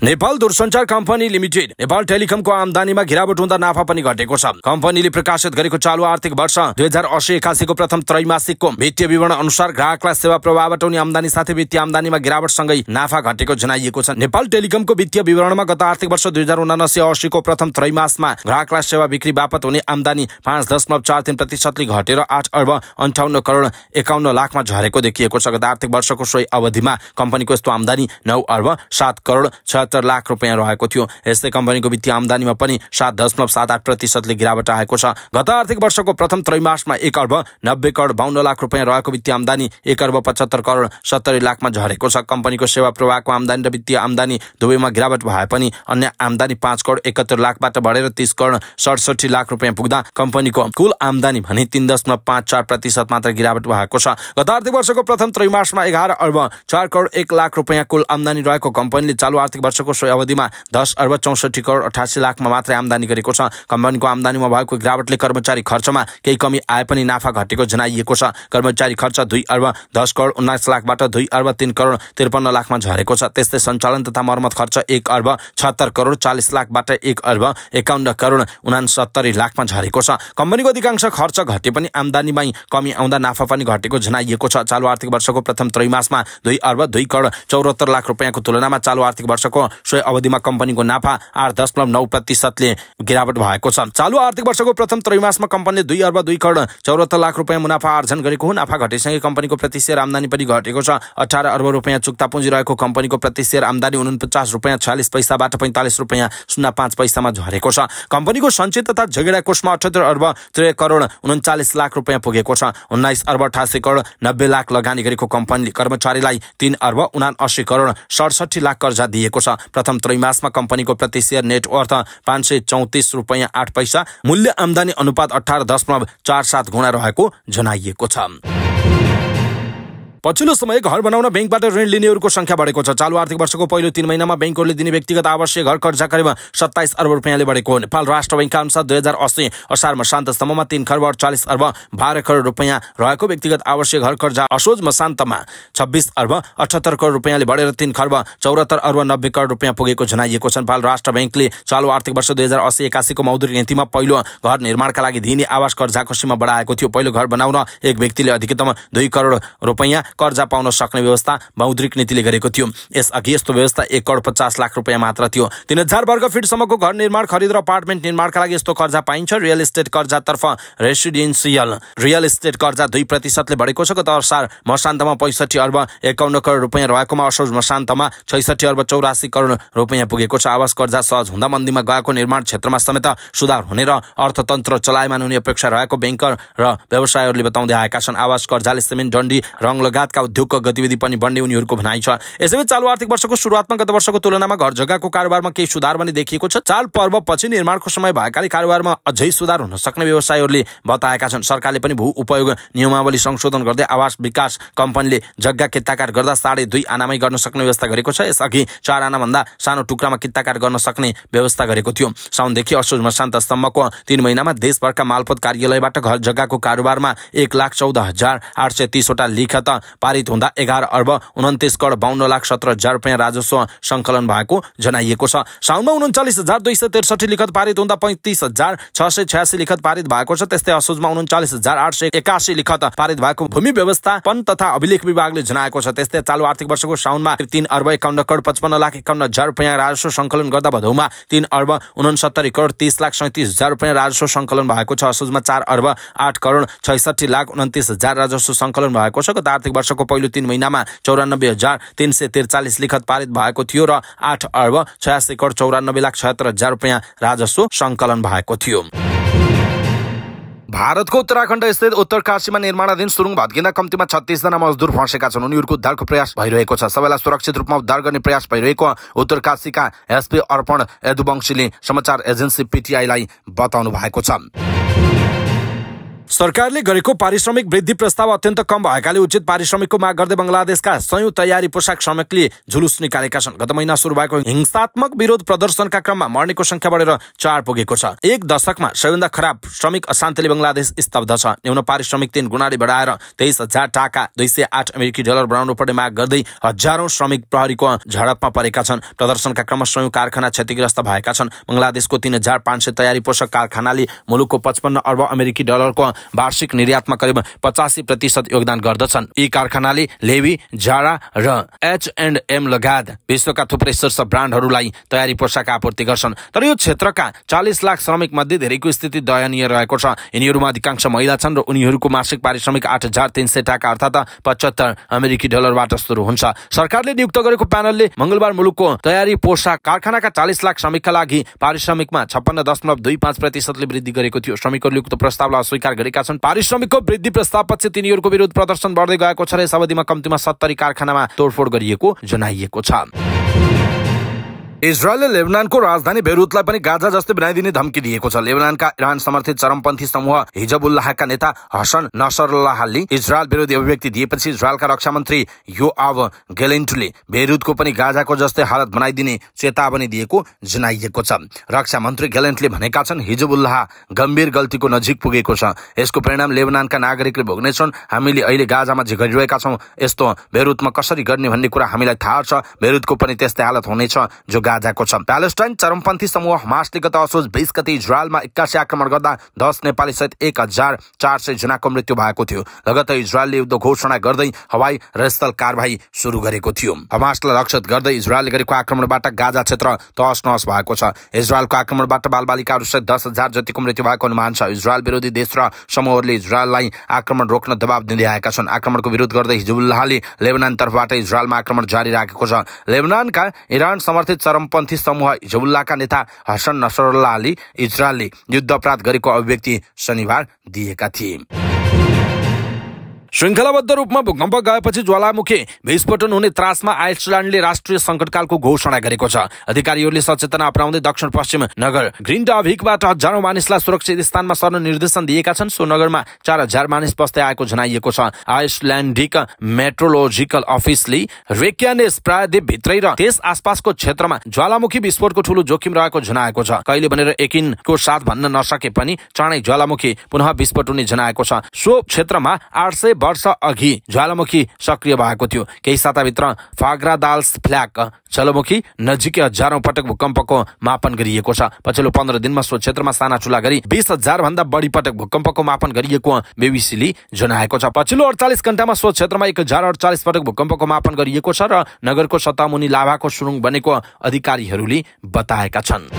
नेपाल दूरसञ्चार कम्पनी लिमिटेड नेपाल टेलिकमको आमदानीमा गिरावट हुँदा नाफा पनि घटेको छ कम्पनीले प्रकाशित गरेको चालु आर्थिक वर्ष दुई हजार असी एकासीको प्रथम त्रैमासिकको वित्तीय विवरण अनुसार ग्राहकलाई सेवा प्रभावबाट हुने आमदानी साथै वित्तीय आमदानीमा सँगै नाफा घटेको जनाइएको छ नेपाल टेलिकमको वित्तीय विवरणमा गत आर्थिक वर्ष दुई हजार उनासी असीको प्रथम त्रैमासमा ग्राहकलाई सेवा बिक्री बापत हुने आमदानी पाँच दशमलव चार तिन प्रतिशतले घटेर आठ अर्ब अन्ठाउन्न करोड एकाउन्न लाखमा झरेको देखिएको छ गत आर्थिक वर्षको सोही अवधिमा कम्पनीको यस्तो आमदानी नौ अर्ब सात करोड छ त्रिहत्तर लाख रुपियाँ रहेको थियो यस्तै कम्पनीको वित्तीय आमदानीमा पनि सात दशमलव सात आठ प्रतिशतले गिरावट आएको छ गत आर्थिक वर्षको प्रथम त्रैमासमा एक अर्ब नब्बे करोड बाहन्न लाख रुपियाँ रहेको वित्तीय आमदानी एक अर्ब पचहत्तर करोड सत्तरी लाखमा झरेको छ कम्पनीको सेवा प्रवाहको आमदानी र वित्तीय आमदानी दुवैमा गिरावट भए पनि अन्य आमदानी पाँच करोड एकहत्तर लाखबाट बढेर तिस करोड सडसठी लाख रुपियाँ पुग्दा कम्पनीको कुल आमदानी भने तिन दशमलव पाँच चार प्रतिशत मात्र गिरावट भएको छ गत आर्थिक वर्षको प्रथम त्रैमासमा एघार अर्ब चार करोड एक लाख रुपियाँ कुल आमदानी रहेको कम्पनीले चालु आर्थिक वर्ष वर्षको सो अवधिमा दस अर्ब चौसठी करोड अठासी लाखमा मात्रै आमदानी गरेको छ कम्पनीको आमदानीमा भएको गिरावटले कर्मचारी खर्चमा केही कमी आए पनि नाफा घटेको जनाइएको छ कर्मचारी खर्च दुई अर्ब दस करोड उन्नाइस लाखबाट दुई अर्ब तिन करोड त्रिपन्न लाखमा झरेको छ त्यस्तै सञ्चालन तथा मर्मत खर्च एक अर्ब छत्तर करोड चालिस लाखबाट एक अर्ब एकाउन्न करोड उनासत्तरी लाखमा झरेको छ कम्पनीको अधिकांश खर्च घटे पनि आमदानीमै कमी आउँदा नाफा पनि घटेको जनाइएको छ चालु आर्थिक वर्षको प्रथम त्रैमासमा दुई अर्ब दुई करोड चौरात्तर लाख रुपियाँको तुलनामा चालु आर्थिक वर्षको सोही अवधिमा कम्पनीको नाफा आठ दशमलव नौ प्रतिशतले गिरावट भएको छ चालु आर्थिक वर्षको प्रथम त्रैमासमा कम्पनीले दुई अर्ब दुई करोड चौरात्तर लाख रुपियाँ मुनाफा आर्जन गरेको हो नाफा घटेसँगै कम्पनीको प्रतिशेयर आमदानी पनि घटेको छ अठार अर्ब रुपियाँ चुक्ता पुँजी रहेको कम्पनीको प्रतिशेयर आमदानी उनपचास रुपियाँ छयालिस पैसाबाट पैँतालिस रुपियाँ शून्य पाँच पैसामा झरेको छ कम्पनीको सञ्चित तथा झगेडा कोषमा अठहत्तर अर्ब त्रे करोड उन्चालिस लाख रुपियाँ पुगेको छ उन्नाइस अर्ब अठासी करोड नब्बे लाख लगानी गरेको कम्पनीले कर्मचारीलाई तिन अर्ब उना करोड सडसठी लाख कर्जा दिएको छ प्रथम त्रैमासमा कम्पनीको प्रति सेयर नेटवर्थ पाँच सय चौतिस रुपियाँ आठ पैसा मूल्य आमदानी अनुपात अठार दशमलव चार सात गुणा रहेको जनाइएको छ पछिल्लो समय घर बनाउन ब्याङ्कबाट ऋण लिनेहरूको संख्या बढेको छ चालु आर्थिक वर्षको पहिलो तिन महिनामा ब्याङ्कहरूले दिने व्यक्तिगत आवश्यक घर कर्जा करिब सत्ताइस अर्ब रुपियाँले बढेको नेपाल राष्ट्र ब्याङ्कका अनुसार दुई हजार अस्सी असारमा शान्तसम्ममा तिन खर्ब अडचालिस अर्ब बाह्र करोड रुपियाँ रहेको व्यक्तिगत आवश्यक घर कर्जा असोजमा शान्तमा छब्बिस अर्ब अठहत्तर करोड रुपियाँले बढेर तिन खर्ब चौरात्तर अर्ब नब्बे करोड रुपियाँ पुगेको जनाइएको छ नेपाल राष्ट्र ब्याङ्कले चालु आर्थिक वर्ष दुई हजार अस्सी एकासीको मौद्रिक नीतिमा पहिलो घर निर्माणका लागि दिने आवास कर्जाको सीमा बढाएको थियो पहिलो घर बनाउन एक व्यक्तिले अधिकतम दुई करोड रुपियाँ कर्जा पाउन सक्ने व्यवस्था मौद्रिक नीतिले गरेको थियो यसअघि यस्तो व्यवस्था एक करोड पचास लाख रुपियाँ मात्र थियो तिन हजार वर्ग फिटसम्मको घर निर्माण खरिद र अपार्टमेन्ट निर्माणका लागि यस्तो कर्जा पाइन्छ रियल इस्टेट कर्जातर्फ रेसिडेन्सियल रियल इस्टेट कर्जा दुई प्रतिशतले बढेको छ गत असार मसान्तमा पैँसठी अर्ब एकाउन्न करोड रुपियाँ रहेकोमा असोज मसान्तमा छैसठी अर्ब चौरासी करोड रुपियाँ पुगेको छ आवास कर्जा सहज हुँदा मन्दीमा गएको निर्माण क्षेत्रमा समेत सुधार हुने र अर्थतन्त्र चलायमान हुने अपेक्षा रहेको ब्याङ्कर र व्यवसायहरूले बताउँदै आएका छन् आवास कर्जाले सिमेन्ट डन्डी रङ लगा लगायतका उद्योगको गतिविधि पनि बढ्ने उनीहरूको भनाइ छ यसैबीच चालु आर्थिक वर्षको सुरुवातमा गत वर्षको तुलनामा घर जग्गाको कारोबारमा केही सुधार पनि देखिएको छ चाल पर्व पछि निर्माणको समय भएकाले कारोबारमा अझै सुधार हुन सक्ने व्यवसायहरूले बताएका छन् सरकारले पनि भू उपयोग नियमावली संशोधन गर्दै आवास विकास कम्पनीले जग्गा किताकार गर्दा साढे दुई आनामै गर्न सक्ने व्यवस्था गरेको छ यसअघि चार आनाभन्दा सानो टुक्रामा किताकार गर्न सक्ने व्यवस्था गरेको थियो साउनदेखि मशान्त स्तम्भको तिन महिनामा देशभरका मालपोत कार्यालयबाट घर जग्गाको कारोबारमा एक लाख चौध हजार आठ सय तिसवटा लिखत पारित हुँदा एघार अर्ब उन्तिस करोड बाहन्न लाख सत्र हजार रुपियाँ राजस्व सङ्कलन भएको जनाइएको छ साउनमा उन्चालिस हजार दुई सय त्रिसठी लिखत पारित हुँदा पैँतिस हजार छ सय छयासी लिखत पारित भएको छ त्यस्तै असोजमा उन्चालिस हजार आठ सय एकासी लिखत पारित भएको भूमि व्यवस्थापन तथा अभिलेख विभागले जनाएको छ त्यस्तै चालु आर्थिक वर्षको साउनमा तिन अर्ब एकाउन्न करोड पचपन्न लाख एकाउन्न हजार रुपियाँ राजस्व सङ्कलन गर्दा भदौमा तिन अर्ब उनसत्तरी करोड तिस लाख सैतिस हजार रुपियाँ राजस्व सङ्कलन भएको छ असोजमा चार अर्ब आठ करोड छैसठी लाख उन्तिस हजार राजस्व सङ्कलन भएको छ गत आर्थिक वर्षको पहिलो तिन महिनामा चौरानब्बे हजार तिन सय त्रिचालिस लिखत पारित भएको थियो र आठ अर्ब छयासी करोड चौरानब्बे लाख छयत्तर हजार रुपियाँ राजस्व सङ्कलन भएको थियो भारतको उत्तराखण्ड स्थित उत्तर काशीमा निर्माणाधीन सुरुङ भत्किँदा कम्तीमा छत्तिसजना मजदुर फँसेका छन् उनीहरूको उद्धारको प्रयास भइरहेको छ सबैलाई सुरक्षित रूपमा उद्धार गर्ने प्रयास भइरहेको उत्तर काशीका एसपी अर्पण यदुवंशीले समाचार एजेन्सी पिटिआईलाई बताउनु भएको छ सरकारले गरेको पारिश्रमिक वृद्धि प्रस्ताव अत्यन्त कम भएकाले उचित पारिश्रमिकको माग गर्दै बङ्गलादेशका संयुक्त तयारी पोसाक श्रमिकले जुलुस निकालेका छन् गत महिना सुरु भएको हिंसात्मक विरोध प्रदर्शनका क्रममा मर्नेको संख्या बढेर चार पुगेको छ एक दशकमा सबैभन्दा खराब श्रमिक अशान्तिले बङ्गलादेश स्तब्ध छ न्यून पारिश्रमिक तीन गुणाले बढाएर तेइस हजार टाका दुई सय आठ अमेरिकी डलर बनाउनु पर्ने माग गर्दै हजारौं श्रमिक प्रहरीको झडपमा परेका छन् प्रदर्शनका क्रममा स्वयं कारखाना क्षतिग्रस्त भएका छन् बङ्गलादेशको तीन हजार पाँच सय तयारी पोषक कारखानाले मुलुकको पचपन्न अर्ब अमेरिकी डलरको वार्षिक निर्यातमा करिब पचासी प्रतिशत योगदान गर्दछन् यी कारखानाले लेवी झाडा र एच एन्ड एम लगायत विश्वका थुप्रै शीर्ष ब्रान्डहरूलाई तयारी पोसाक आपूर्ति गर्छन् तर यो क्षेत्रका चालिस लाख श्रमिक मध्ये धेरैको स्थिति दयनीय रहेको छ यिनीहरूमा अधिकांश महिला छन् र उनीहरूको मासिक पारिश्रमिक आठ हजार तिन सय टाका अर्थात् पचहत्तर अमेरिकी डलरबाट सुरु हुन्छ सरकारले नियुक्त गरेको प्यानलले मंगलबार मुलुकको तयारी पोसाक कारखानाका चालिस लाख श्रमिकका लागि पारिश्रमिकमा छप्पन्न दशमलव दुई पाँच प्रतिशतले वृद्धि गरेको थियो श्रमिकहरूले उक्त प्रस्तावलाई अस्वीकार गरे गरेका छन् पारिश्रमिकको वृद्धि प्रस्तावपछि तिनीहरूको विरोध प्रदर्शन बढ्दै गएको छ र यस अवधिमा कम्तीमा सत्तरी कारखानामा तोडफोड गरिएको जनाइएको छ इजरायलले लेबनानको राजधानी बेरुतलाई पनि गाजा जस्तै बनाइदिने धम्की दिएको छ लेबनानका इरान समर्थित चरमपन्थी समूह हिजबुल्लाहका नेता हसन नसरल्लाहले इजरायल विरोधी अभिव्यक्ति दिएपछि इजरायलका रक्षा मन्त्री यो आव गेलेन्टले बेरुतको पनि गाजाको जस्तै हालत बनाइदिने चेतावनी दिएको जनाइएको छ रक्षा मन्त्री गेलेन्टले भनेका छन् हिजबुल्लाह गम्भीर गल्तीको नजिक पुगेको छ यसको परिणाम लेबनानका नागरिकले भोग्नेछन् हामीले अहिले गाजामा जे गरिरहेका छौँ यस्तो बेरुतमा कसरी गर्ने भन्ने कुरा हामीलाई थाहा छ बेरुतको पनि त्यस्तै हालत हुनेछ जो गाजाको छ प्यालेस्टाइन चरमपन्थी समूह हमासले गत असोज बिस गति इजरायलमा एक्कासी आक्रमण गर्दा दस नेपाली सहित एक हजार चार सय जनाको मृत्यु भएको थियो लगतै इजरायलले युद्ध घोषणा गर्दै हवाई र स्थल कारवाही सुरु गरेको थियो हमासलाई लक्षित गर्दै इजरायलले गरेको आक्रमणबाट गाजा क्षेत्र तहस नहस भएको छ इजरायलको आक्रमणबाट सहित दस हजार जतिको मृत्यु भएको अनुमान छ इजरायल विरोधी देश र समूहहरूले इजरायललाई आक्रमण रोक्न दबाब दिँदै आएका छन् आक्रमणको विरोध गर्दै हिजबुल्लाहले लेबनान तर्फबाट इजरायलमा आक्रमण जारी राखेको छ लेबनानका इरान समर्थित चरम वामपन्थी समूह हिजबुल्लाका नेता हसन नसरल्लाह अली इजरायलले युद्ध अपराध गरेको अभिव्यक्ति शनिबार दिएका थिए श्रृङ्खलाबद्ध रूपमा भूकम्प गएपछि ज्वालामुखी विस्फोटन हुने त्रासमा आइसल्यान्डले राष्ट्रिय सङ्कटकालको घोषणा गरेको छ अधिकारीहरूले सचेतना अप्नाउँदै दक्षिण पश्चिम नगर ग्रिन्ड अभिकबाट हजारौँ मानिसलाई सुरक्षित स्थानमा सर्न निर्देशन दिएका छन् सो नगरमा चार हजार मानिस बस्दै आएको जनाइएको छ आइसल्यान्डिक मेट्रोलोजिकल अफिसले रेक्यानेस प्रायद्वीप भित्रै र त्यस आसपासको क्षेत्रमा ज्वालामुखी विस्फोटको ठूलो जोखिम रहेको जनाएको छ कहिले भनेर एकिनको साथ भन्न नसके पनि चाँडै ज्वालामुखी पुनः विस्फोट हुने जनाएको छ सो क्षेत्रमा आठ सय वर्ष अघि ज्वालामुखी सक्रिय भएको थियो केही साताभित्र फाग्रा दाल फ्ल्याक ज्वालामुखी नजिकै हजारौँ पटक भूकम्पको मापन गरिएको छ पछिल्लो पन्ध्र दिनमा सो क्षेत्रमा साना चुला गरी बिस हजार भन्दा बढी पटक भूकम्पको मापन गरिएको बिबिसीले जनाएको छ पछिल्लो अडचालिस घण्टामा सो क्षेत्रमा एक हजार अडचालिस पटक भूकम्पको मापन गरिएको छ र नगरको सतामुनि लाभाको सुरुङ बनेको अधिकारीहरूले बताएका छन्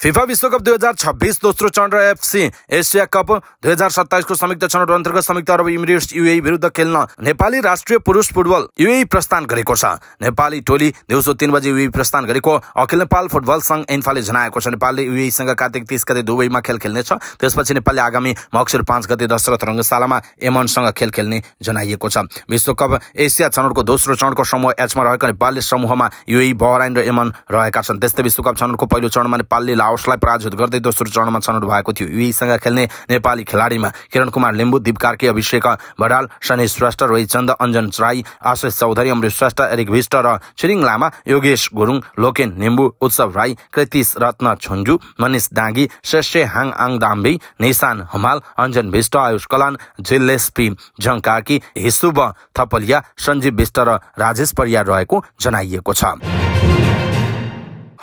फिफा विश्वकप दुई हजार छब्बिस दोस्रो चरण र एफसी एसिया कप दुई हजार सत्ताइसको संयुक्त चरण अन्तर्गत संयुक्त अरब इमिरेट्स युए विरुद्ध खेल्न नेपाली राष्ट्रिय पुरुष फुटबल युए प्रस्थान गरेको छ नेपाली टोली दिउँसो तिन बजे युए प्रस्थान गरेको अखिल नेपाल फुटबल संघ एन्फाले जनाएको छ नेपालले युएसँग कार्तिक तिस गते दुबईमा खेल खेल्नेछ त्यसपछि नेपालले आगामी मक्सिर पाँच गते दशरथ रङ्गशालामा एमनसँग खेल खेल्ने जनाइएको छ विश्वकप एसिया चरणको दोस्रो चरणको समूह एचमा रहेको नेपालले समूहमा युए बहराइन र एमन रहेका छन् त्यस्तै विश्वकप चरणको पहिलो चरणमा नेपालले लाओसलाई पराजित गर्दै दोस्रो चरणमा छनौट भएको थियो युएसँग खेल्ने नेपाली खेलाडीमा किरण कुमार लिम्बू दीप कार्की अभिषेक भडाल शनि श्रेष्ठ रोहित चन्द अञ्जन राई आशिष चौधरी अमृत श्रेष्ठ एरिक भिष्ट र छिरिङ लामा योगेश गुरुङ लोकेन लिम्बू उत्सव राई कृतिश रत्न छुन्जु मनिष दाङ्गी शेषे हाङ आङ दाम्बी निशान हमाल अञ्जन भिष्ट आयुष कलान जिलेस्पी झङ कार्की हिसुब थपलिया सञ्जीव विष्ट र राजेश परियार रहेको जनाइएको छ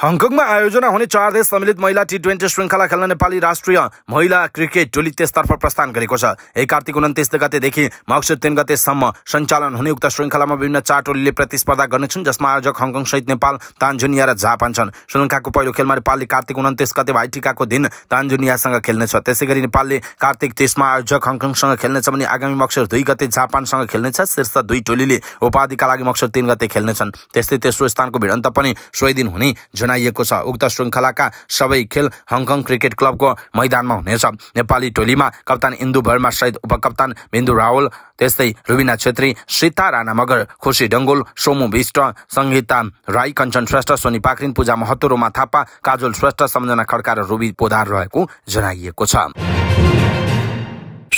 हङकङमा आयोजना हुने चार देश सम्मिलित महिला टी ट्वेन्टी श्रृङ्खला खेल्न नेपाली राष्ट्रिय महिला क्रिकेट टोली त्यसतर्फ प्रस्थान गरेको छ एक कार्तिक उन्तिस गतेदेखि मक्सिर तिन गतेसम्म सञ्चालन हुने उक्त श्रृङ्खलामा विभिन्न चार टोलीले प्रतिस्पर्धा गर्नेछन् जसमा आयोजक हङकङ सहित नेपाल तान्जुनिया र जापान छन् श्रृङ्खलाको पहिलो खेलमा नेपालले कार्तिक उन्तिस गते भाइटिकाको दिन तान्जुनियासँग खेल्नेछ त्यसै गरी नेपालले कार्तिक तिसमा आयोजक हङकङसँग खेल्नेछ भने आगामी मक्सिर दुई गते जापानसँग खेल्नेछ शीर्ष दुई टोलीले उपाधिका लागि मक्सिर तिन गते खेल्नेछन् त्यस्तै तेस्रो स्थानको भिडन्त पनि सोही दिन हुने जुना जनाइएको छ उक्त श्रृङ्खलाका सबै खेल हङकङ क्रिकेट क्लबको मैदानमा हुनेछ नेपाली टोलीमा कप्तान इन्दु भर्मा सहित उपकप्तान बिन्दु रावल त्यस्तै रुबिना छेत्री सीता राणा मगर खुसी डङ्गोल सोमु विष्ट सङ्गीता राई कञ्चन श्रेष्ठ सोनी पाखरिन पूजा महतो रोमा थापा काजोल श्रेष्ठ सम्झना खड्का र रुबी पोधार रहेको जनाइएको छ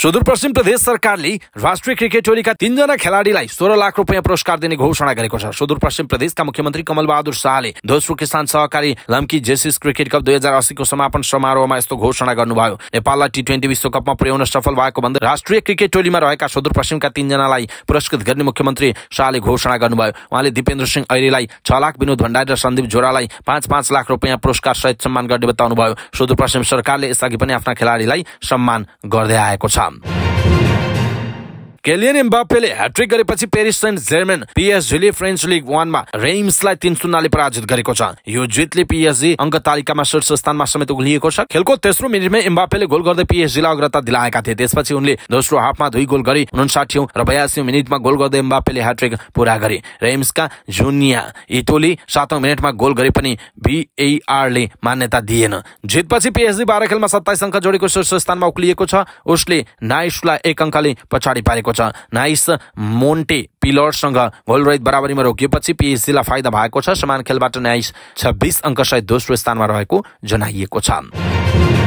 सुदूरपश्चिम प्रदेश सरकारले राष्ट्रिय क्रिकेट टोलीका तीनजना खेलाडीलाई सोह्र लाख रुपियाँ पुरस्कार दिने घोषणा गरेको छ सुदूरपश्चिम प्रदेशका मुख्यमन्त्री कमल बहादुर शाहले दोस्रो किसान सहकारी लम्की जेसिस क्रिकेट कप दुई हजार अस्सीको समापन समारोहमा यस्तो घोषणा गर्नुभयो नेपाललाई टी ट्वेन्टी विश्वकपमा पुर्याउन सफल भएको भन्दै राष्ट्रिय क्रिकेट टोलीमा रहेका सुदूरपश्चिमका तीनजनालाई पुरस्कृत गर्ने मुख्यमन्त्री शाहले घोषणा गर्नुभयो उहाँले दिपेन्द्र सिंह ऐरीलाई छ लाख विनोद भण्डारी र सन्दीप झोरालाई पाँच पाँच लाख रुपियाँ पुरस्कार सहित सम्मान गर्ने बताउनुभयो सुदूरपश्चिम सरकारले यसअघि पनि आफ्ना खेलाडीलाई सम्मान गर्दै आएको छ com. केलियन एम्बापेले ह्याट्रिक गरेपछि पेरिस सेन्ट जेर्मेन पिएसजीले फ्रेन्च लिग वानमा रेम्सलाई तीन शून्यले पराजित गरेको छ यो जितले पिएसजी अङ्क तालिकामा शीर्ष स्थानमा समेत उग्लिएको छ खेलको तेस्रो मिनटमै एम्बापेले गोल गर्दै पिएसजीलाई अग्रता दिलाएका थिए त्यसपछि उनले दोस्रो हाफमा दुई गोल गरी उनसाठी र बयासी मिनटमा गोल गर्दै एम्बापेले ह्याट्रिक पूरा गरे रेम्सका जुनिया इटोली सातौं मिनटमा गोल गरे पनि बिएआरले मान्यता दिएन जितपछि पिएसजी बाह्र खेलमा सत्ताइस अङ्क जोडेको शीर्ष स्थानमा उक्लिएको छ उसले नाइसलाई एक अङ्कले पछाडि पारेको छ नाइस मोन्टे पिलरसँग गोल रहित बराबरीमा रोकिएपछि पिएचसीलाई फाइदा भएको छ समान खेलबाट नाइस छब्बिस अङ्कसहित दोस्रो स्थानमा रहेको जनाइएको छ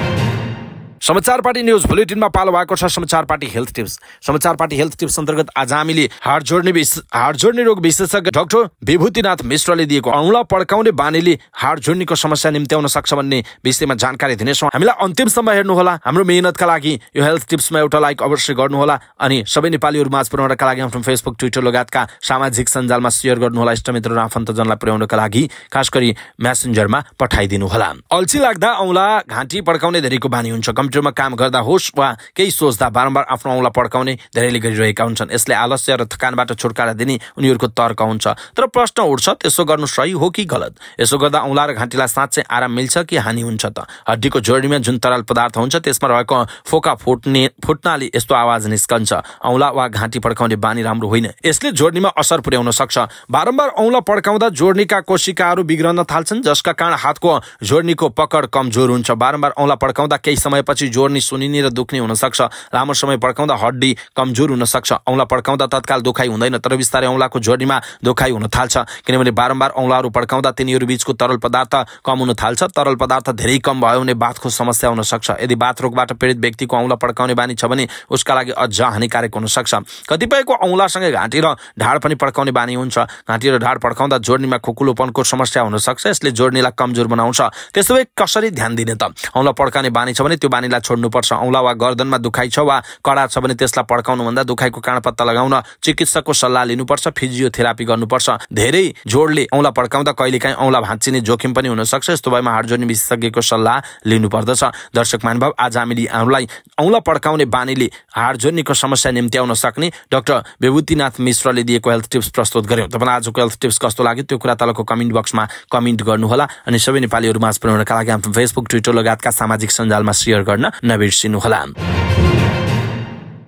समाचार पार्टी न्युज बुलेटिनमा पालो भएको छ Samachar party health tips Samachar party health tips अन्तर्गत आज हामीले हार्ट जोड्ने हार्ट जोड्ने रोग विशेषज्ञ डाक्टर विभूतिनाथ मिश्रले दिएको औँला पड्काउने बानीले हार्ट जोड्नेको समस्या निम्त्याउन सक्छ भन्ने विषयमा जानकारी दिनेछौँ हामीलाई अन्तिमसम्म हेर्नुहोला हाम्रो मेहनतका लागि यो हेल्थ टिप्समा एउटा लाइक अवश्य गर्नुहोला अनि सबै नेपालीहरू माझ पुर्याउनका लागि आफ्नो फेसबुक ट्विटर लगायतका सामाजिक सञ्जालमा सेयर गर्नुहोला इष्टमित्र र आफन्तजनलाई पुर्याउनका लागि खास गरी म्यासेन्जरमा पठाइदिनुहोला अल्छी लाग्दा औँला घाँटी पड्काउने धेरैको बानी हुन्छ कम्प्युटरमा काम गर्दा होस् वा केही सोच्दा बारम्बार आफ्नो औँला पड्काउने धेरैले गरिरहेका हुन्छन् यसले आलस्य र थकानबाट छुटकारा दिने उनीहरूको तर्क हुन्छ तर प्रश्न उठ्छ त्यसो गर्नु सही हो कि गलत यसो गर्दा औँला र घाँटीलाई साँच्चै आराम मिल्छ कि हानि हुन्छ त हड्डीको जोडीमा जुन तरल पदार्थ हुन्छ त्यसमा रहेको फोका फुट्ने फुट्नाले यस्तो आवाज निस्कन्छ औँला वा घाँटी पड्काउने बानी राम्रो होइन यसले जोड्नेमा असर पुर्याउन सक्छ बारम्बार औँला पड्काउँदा जोड्नेका कोशिकाहरू बिग्रन थाल्छन् जसका कारण हातको जोड्नेको पकड कमजोर हुन्छ बारम्बार औँला पड्काउँदा केही समयपछि पछि जोर्नी सुनिने र दुख्ने हुनसक्छ लामो समय पड्काउँदा हड्डी कमजोर हुनसक्छ औँला पड्काउँदा तत्काल दुखाइ हुँदैन तर बिस्तारै औँलाको जोर्नीमा दुखाइ हुन थाल्छ किनभने बारम्बार औँलाहरू पड्काउँदा तिनीहरू बिचको तरल पदार्थ कम हुन थाल्छ तरल पदार्थ धेरै कम भयो भने बाथको समस्या हुनसक्छ यदि बाथ रोगबाट पीडित व्यक्तिको औँला पड्काउने बानी छ भने उसका लागि अझ हानिकारक हुनसक्छ कतिपयको औँलासँगै घाँटी र ढाड पनि पड्काउने बानी हुन्छ घाँटी र ढाड पड्काउँदा जोड्नेमा खुकुलोपनको समस्या हुनसक्छ यसले जोड्नेलाई कमजोर बनाउँछ त्यसो भए कसरी ध्यान दिने त औँला पड्काउने बानी छ भने त्यो बानी प्राणीलाई छोड्नुपर्छ औँला वा गर्दनमा दुखाइ छ वा कडा छ भने त्यसलाई पड्काउनुभन्दा दुखाइको कारण पत्ता लगाउन चिकित्सकको सल्लाह लिनुपर्छ फिजियोथेरापी गर्नुपर्छ धेरै जोडले औँला पड्काउँदा कहिलेकाहीँ औँला भाँचिने जोखिम पनि हुनसक्छ यस्तो भएमा हाट जोड्ने विशेषज्ञको सल्लाह लिनुपर्दछ दर्शक महानुभाव आज हामीले हामीलाई औँला पड्काउने बानीले हाड समस्या समस्या आउन सक्ने डाक्टर विभूतिनाथ मिश्रले दिएको हेल्थ टिप्स प्रस्तुत गऱ्यौँ तपाईँलाई आजको हेल्थ टिप्स कस्तो लाग्यो त्यो कुरा तलको कमेन्ट बक्समा कमेन्ट गर्नुहोला अनि सबै नेपालीहरू माझ पुर्याउनका लागि आफ्नो फेसबुक ट्विटर लगायतका सामाजिक सञ्जालमा सेयर गर्नु गर्न नबिर्सिनुहोला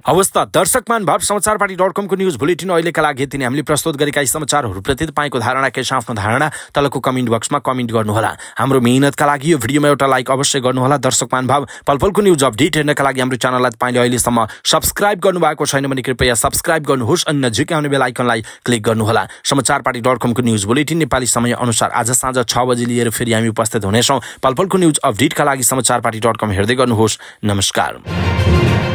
हवस् त दर्शक भाव समाचार पार्टी डट कमको न्युज बुलेटिन अहिलेका लागि यति नै हामीले प्रस्तुत गरेका यी समाचारहरूप्रति तपाईँको धारणा के छ आफ्नो धारणा तलको कमेन्ट बक्समा कमेन्ट गर्नुहोला हाम्रो मेहनतका लागि यो भिडियोमा एउटा लाइक अवश्य गर्नुहोला दर्शक मानभाव पलपलको न्युज अपडेट हेर्नका लागि हाम्रो च्यानललाई तपाईँले अहिलेसम्म सब्सक्राइब गर्नुभएको छैन भने कृपया सब्सक्राइब गर्नुहोस् अनि नजिकै आउने बेला आइकनलाई क्लिक गर्नुहोला समाचार पार्टी डट कमको न्युज बुलेटिन नेपाली समय अनुसार आज साँझ छ बजी लिएर फेरि हामी उपस्थित हुनेछौँ पलपलको न्युज अपडेटका लागि समाचार पार्टी डट कम हेर्दै गर्नुहोस् नमस्कार